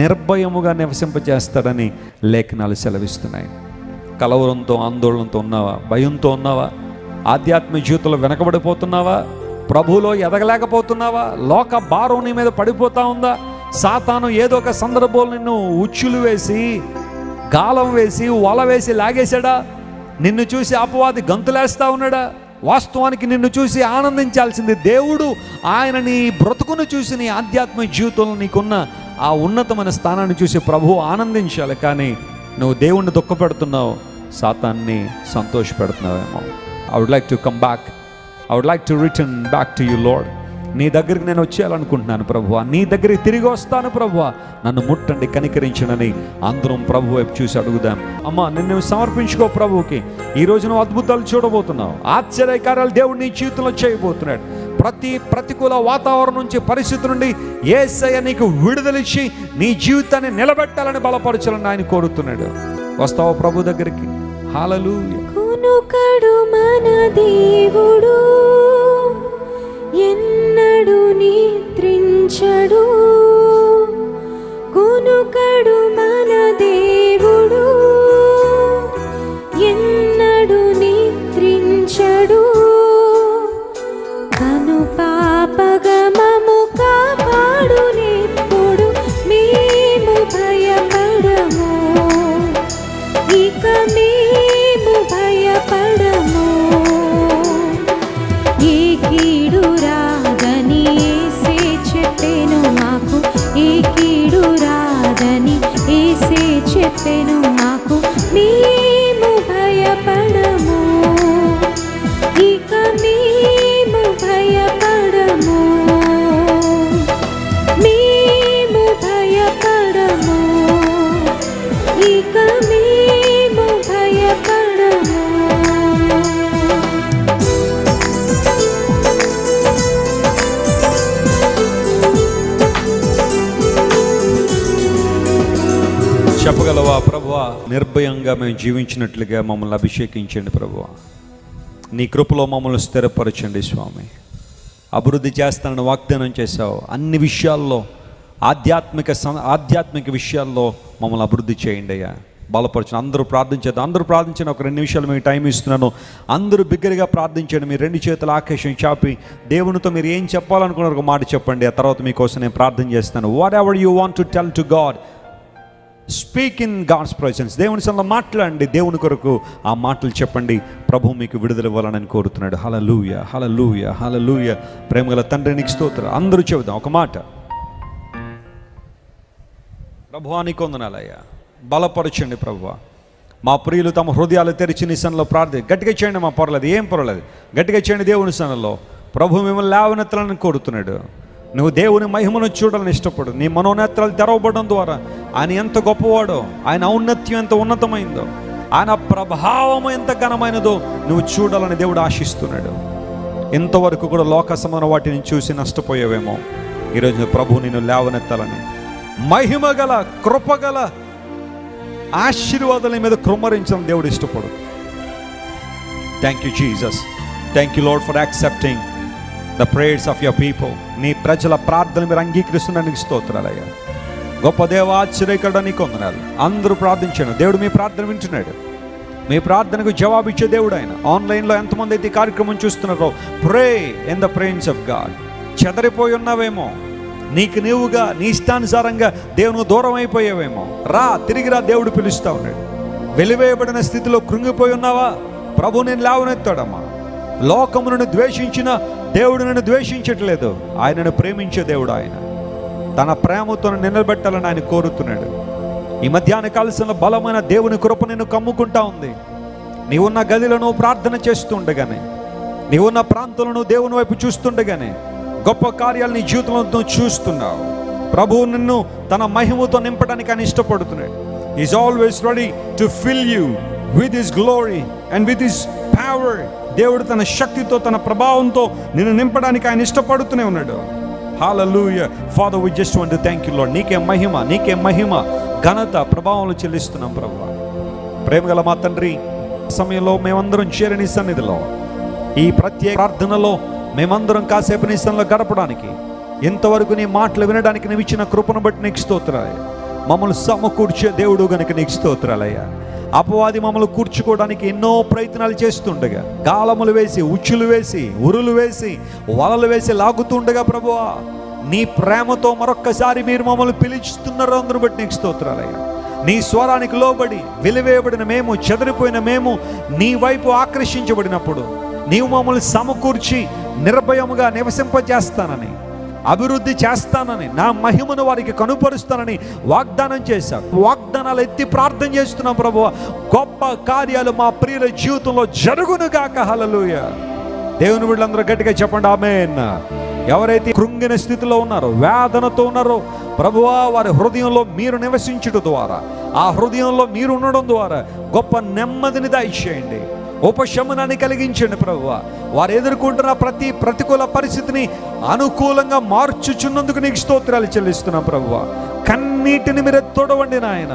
నిర్భయముగా నివసింపజేస్తాడని లేఖనాలు సెలవిస్తున్నాయి కలవరంతో ఆందోళనతో ఉన్నావా భయంతో ఉన్నావా ఆధ్యాత్మిక జీవితంలో వెనకబడిపోతున్నావా ప్రభులో ఎదగలేకపోతున్నావా లోక భారం నీ మీద పడిపోతా ఉందా సాతాను ఏదో ఒక సందర్భంలో నిన్ను ఉచ్చులు వేసి గాలం వేసి వల వేసి లాగేశాడా నిన్ను చూసి అపవాది గంతులేస్తా ఉన్నాడా వాస్తవానికి నిన్ను చూసి ఆనందించాల్సింది దేవుడు ఆయన నీ బ్రతుకును చూసి నీ ఆధ్యాత్మిక జీవితంలో నీకున్న ఆ ఉన్నతమైన స్థానాన్ని చూసి ప్రభు ఆనందించాలి కానీ నువ్వు దేవుణ్ణి దుఃఖపెడుతున్నావు సాతాన్ని సంతోషపెడుతున్నావేమో I would like to come back I would like to return back to you Lord నీ దగ్గరికి నేను వచ్చేయాలనుకుంటున్నాను ప్రభు నీ దగ్గరికి తిరిగి వస్తాను ప్రభు నన్ను ముట్టండి కనికరించడని అందరం ప్రభు వైపు చూసి అడుగుదాం అమ్మ నిన్ను సమర్పించుకో ప్రభుకి ఈరోజు నువ్వు అద్భుతాలు చూడబోతున్నావు ఆశ్చర్యకార్యాలు దేవుడు నీ జీవితంలో చేయబోతున్నాడు ప్రతి ప్రతికూల వాతావరణం నుంచి పరిస్థితి నుండి ఏసయ్య నీకు విడుదలిచ్చి నీ జీవితాన్ని నిలబెట్టాలని బలపరచాలని ఆయన కోరుతున్నాడు వస్తావా ప్రభు దగ్గరికి హాలలు కనుకడు మన దేవుడు ఎన్నడు నిద్రించడు కునుకడు మన దేవుడు ఎన్నడు నిద్రించడు కను పాపగమము కాపాడు నిప్పుడు మేము భయపడము ఇక చెప్పెను నా ప్రభువ నిర్భయంగా మేము జీవించినట్లుగా మమ్మల్ని అభిషేకించండి ప్రభు నీ కృపలో మమ్మల్ని స్థిరపరచండి స్వామి అభివృద్ధి చేస్తానని వాగ్దానం చేశావు అన్ని విషయాల్లో ఆధ్యాత్మిక ఆధ్యాత్మిక విషయాల్లో మమ్మల్ని అభివృద్ధి చేయండి అయ్యా బలపరచండి అందరూ ప్రార్థించేది అందరూ ప్రార్థించండి ఒక రెండు నిమిషాలు మీకు టైం ఇస్తున్నాను అందరూ బిగ్గరగా ప్రార్థించండి మీరు రెండు చేతుల ఆకేషం చాపి దేవునితో మీరు ఏం చెప్పాలనుకున్న ఒక మాట చెప్పండి ఆ తర్వాత మీకోసం నేను ప్రార్థన చేస్తాను whatever you want to tell to God speak in God's presence దేవుని సంలో మాట్లాడండి దేవుని కొరకు ఆ మాటలు చెప్పండి ప్రభు మీకు విడుదల ఇవ్వాలని కోరుతున్నాడు లూయ హల లూయ ప్రేమగల గల తండ్రిని స్తోత్ర అందరూ చెబుదాం ఒక మాట ప్రభువానికి వందనాలయ్యా బలపరచండి ప్రభు మా ప్రియులు తమ హృదయాలు తెరిచి నిసనలో ప్రార్థి గట్టిగా చేయండి మా పర్లేదు ఏం పర్లేదు గట్టిగా చేయండి దేవుని సనలో ప్రభు మిమ్మల్ని లేవనెత్తాలని కోరుతున్నాడు నువ్వు దేవుని మహిమను చూడాలని ఇష్టపడు నీ మనోనేత్రాలు తెరవబడడం ద్వారా ఆయన ఎంత గొప్పవాడో ఆయన ఔన్నత్యం ఎంత ఉన్నతమైందో ఆయన ప్రభావం ఎంత ఘనమైనదో నువ్వు చూడాలని దేవుడు ఆశిస్తున్నాడు ఇంతవరకు కూడా లోక వాటిని చూసి నష్టపోయావేమో ఈరోజు ప్రభు నేను లేవనెత్తాలని గల కృపగల ఆశీర్వాదాల మీద కృమ్మరించడం దేవుడు ఇష్టపడు thank you Jesus thank you Lord for accepting the prayers of your people నీ ప్రజల ప్రార్థన మీరు అంగీకరిస్తున్నానికి స్తోత్రాలయ్యా గొప్ప దేవాశ్చర్యకరణ నీకు వందనాలు అందరూ ప్రార్థించాను దేవుడు మీ ప్రార్థన వింటున్నాడు మీ ప్రార్థనకు జవాబిచ్చే దేవుడు ఆయన ఆన్లైన్లో ఎంతమంది అయితే కార్యక్రమం చూస్తున్నారో pray in the presence of God చెదరిపోయి ఉన్నావేమో నీకు నీవుగా నీ ఇష్టానుసారంగా దేవునికి దూరం అయిపోయావేమో రా తిరిగిరా దేవుడు పిలుస్తా ఉన్నాడు వెలివేయబడిన స్థితిలో కృంగిపోయి ఉన్నావా ప్రభు నేను లేవనెత్తాడమ్మా లోకమును ద్వేషించిన దేవుడు నన్ను ద్వేషించట్లేదు ఆయనను ప్రేమించే దేవుడు ఆయన తన ప్రేమతో నిలబెట్టాలని ఆయన కోరుతున్నాడు ఈ మధ్యాహ్న కాల్సిన బలమైన దేవుని కృప నిన్ను కమ్ముకుంటా ఉంది నీవున్న గదిలో ప్రార్థన ప్రార్థన చేస్తుండగానే నీవున్న ప్రాంతంలో దేవుని వైపు చూస్తుండగానే గొప్ప కార్యాలు నీ జీవితంలో చూస్తున్నావు ప్రభువు నిన్ను తన మహిమతో నింపడానికి ఆయన ఇష్టపడుతున్నాడు is always ready to fill you with his glory and with his power దేవుడు తన శక్తితో తన ప్రభావంతో నిన్ను నింపడానికి ఆయన ఇష్టపడుతూనే ఉన్నాడు hallelujah Father we just want to thank you Lord నీకే మహిమ నీకే మహిమ ఘనత ప్రభావంలో చెల్లిస్తున్నాం ప్రభు ప్రేమగల మా తండ్రి సమయంలో మేమందరం చేరని సన్నిధిలో ఈ ప్రత్యేక ప్రార్థనలో మేమందరం కాసేపు నీ గడపడానికి ఇంతవరకు నీ మాటలు వినడానికి నువ్వు ఇచ్చిన కృపను బట్టి నీకు స్తోత్రాలయ్యా మమ్మల్ని సమకూర్చే దేవుడు గనుక నీకు స్తోత్రాలయ్యా అపవాది మమ్మల్ని కూర్చుకోవడానికి ఎన్నో ప్రయత్నాలు చేస్తుండగా గాలములు వేసి ఉచ్చులు వేసి ఉరులు వేసి వలలు వేసి లాగుతుండగా ప్రభువా నీ ప్రేమతో మరొక్కసారి మీరు మమ్మల్ని పిలుచుతున్నారు అందరూ బట్టి నీకు స్తోత్రాలయ్యా నీ స్వరానికి లోబడి విలువేయబడిన మేము చెదిరిపోయిన మేము నీ వైపు ఆకర్షించబడినప్పుడు నీవు మమ్మల్ని సమకూర్చి నిర్భయముగా నివసింపజేస్తానని అభివృద్ధి చేస్తానని నా మహిమను వారికి కనుపరుస్తానని వాగ్దానం చేశాడు వాగ్దానాలు ఎత్తి ప్రార్థన చేస్తున్నాం ప్రభు గొప్ప కార్యాలు మా ప్రియుల జీవితంలో జరుగునుగాక హలలుయ దేవుని వీళ్ళందరూ గట్టిగా చెప్పండి ఆమె ఎవరైతే కృంగిన స్థితిలో ఉన్నారో వేదనతో ఉన్నారో ప్రభువా వారి హృదయంలో మీరు నివసించడం ద్వారా ఆ హృదయంలో మీరు ఉండడం ద్వారా గొప్ప నెమ్మదిని చేయండి ఉపశమనాన్ని కలిగించండి ప్రభు వారు ఎదుర్కొంటున్న ప్రతి ప్రతికూల పరిస్థితిని అనుకూలంగా మార్చుచున్నందుకు నీకు స్తోత్రాలు చెల్లిస్తున్నాం ప్రభు కన్నీటిని మీరు తొడవండి నాయన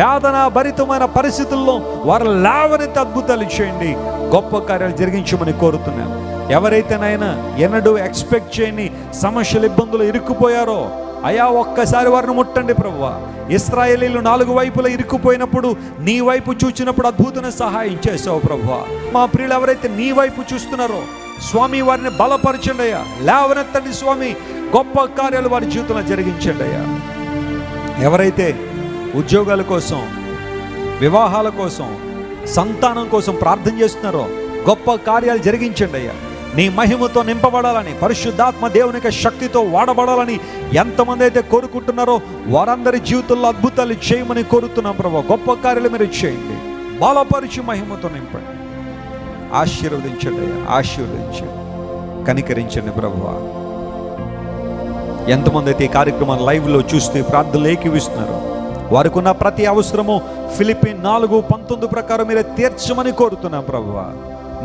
వేదన భరితమైన పరిస్థితుల్లో వారు లేవనెత్తి అద్భుతాలు చేయండి గొప్ప కార్యాలు జరిగించమని కోరుతున్నాను ఎవరైతే నాయన ఎన్నడూ ఎక్స్పెక్ట్ చేయని సమస్యలు ఇబ్బందులు ఇరుక్కుపోయారో అయా ఒక్కసారి వారిని ముట్టండి ప్రభు ఇస్రాయలీలు నాలుగు వైపుల ఇరుక్కుపోయినప్పుడు నీ వైపు చూచినప్పుడు అద్భుతమైన సహాయం చేసావు ప్రభు మా ప్రియులు ఎవరైతే నీ వైపు చూస్తున్నారో స్వామి వారిని బలపరచండి అయ్యా లేవనెత్తండి స్వామి గొప్ప కార్యాలు వారి జీవితంలో జరిగించండి అయ్యా ఎవరైతే ఉద్యోగాల కోసం వివాహాల కోసం సంతానం కోసం ప్రార్థన చేస్తున్నారో గొప్ప కార్యాలు జరిగించండి అయ్యా నీ మహిమతో నింపబడాలని పరిశుద్ధాత్మ దేవునికి శక్తితో వాడబడాలని ఎంతమంది అయితే కోరుకుంటున్నారో వారందరి జీవితంలో అద్భుతాలు చేయమని కోరుతున్నాం ప్రభావ గొప్ప కార్యాలు మీరు చేయండి బాలపరిచి మహిమతో నింపండి ఆశీర్వదించండి ఆశీర్వదించండి కనికరించండి ప్రభు ఎంతమంది అయితే ఈ కార్యక్రమాన్ని లైవ్లో చూస్తే ప్రార్థులు ఏకివిస్తున్నారు వారికి ఉన్న ప్రతి అవసరము ఫిలిపిన్ నాలుగు పంతొమ్మిది ప్రకారం మీరే తీర్చమని కోరుతున్నాం ప్రభువా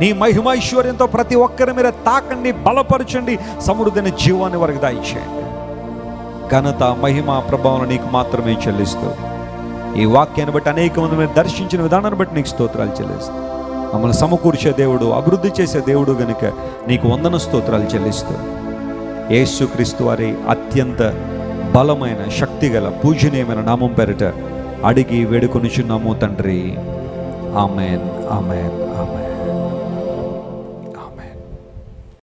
నీ మహిమైశ్వర్యంతో ప్రతి ఒక్కరి మీద తాకండి బలపరచండి సమృద్ధైన జీవాన్ని వారికి దాయిచేయండి ఘనత మహిమ ప్రభావం నీకు మాత్రమే చెల్లిస్తూ ఈ వాక్యాన్ని బట్టి అనేక మంది మీరు దర్శించిన విధానాన్ని బట్టి నీకు స్తోత్రాలు చెల్లిస్తాం మమ్మల్ని సమకూర్చే దేవుడు అభివృద్ధి చేసే దేవుడు గనుక నీకు వందన స్తోత్రాలు చెల్లిస్తూ యేసుక్రీస్తు వారి అత్యంత బలమైన శక్తిగల పూజనీయమైన నామం పేరిట అడిగి వేడుకొనిచున్నాము తండ్రి ఆమెన్ ఆమెన్ ఆమెన్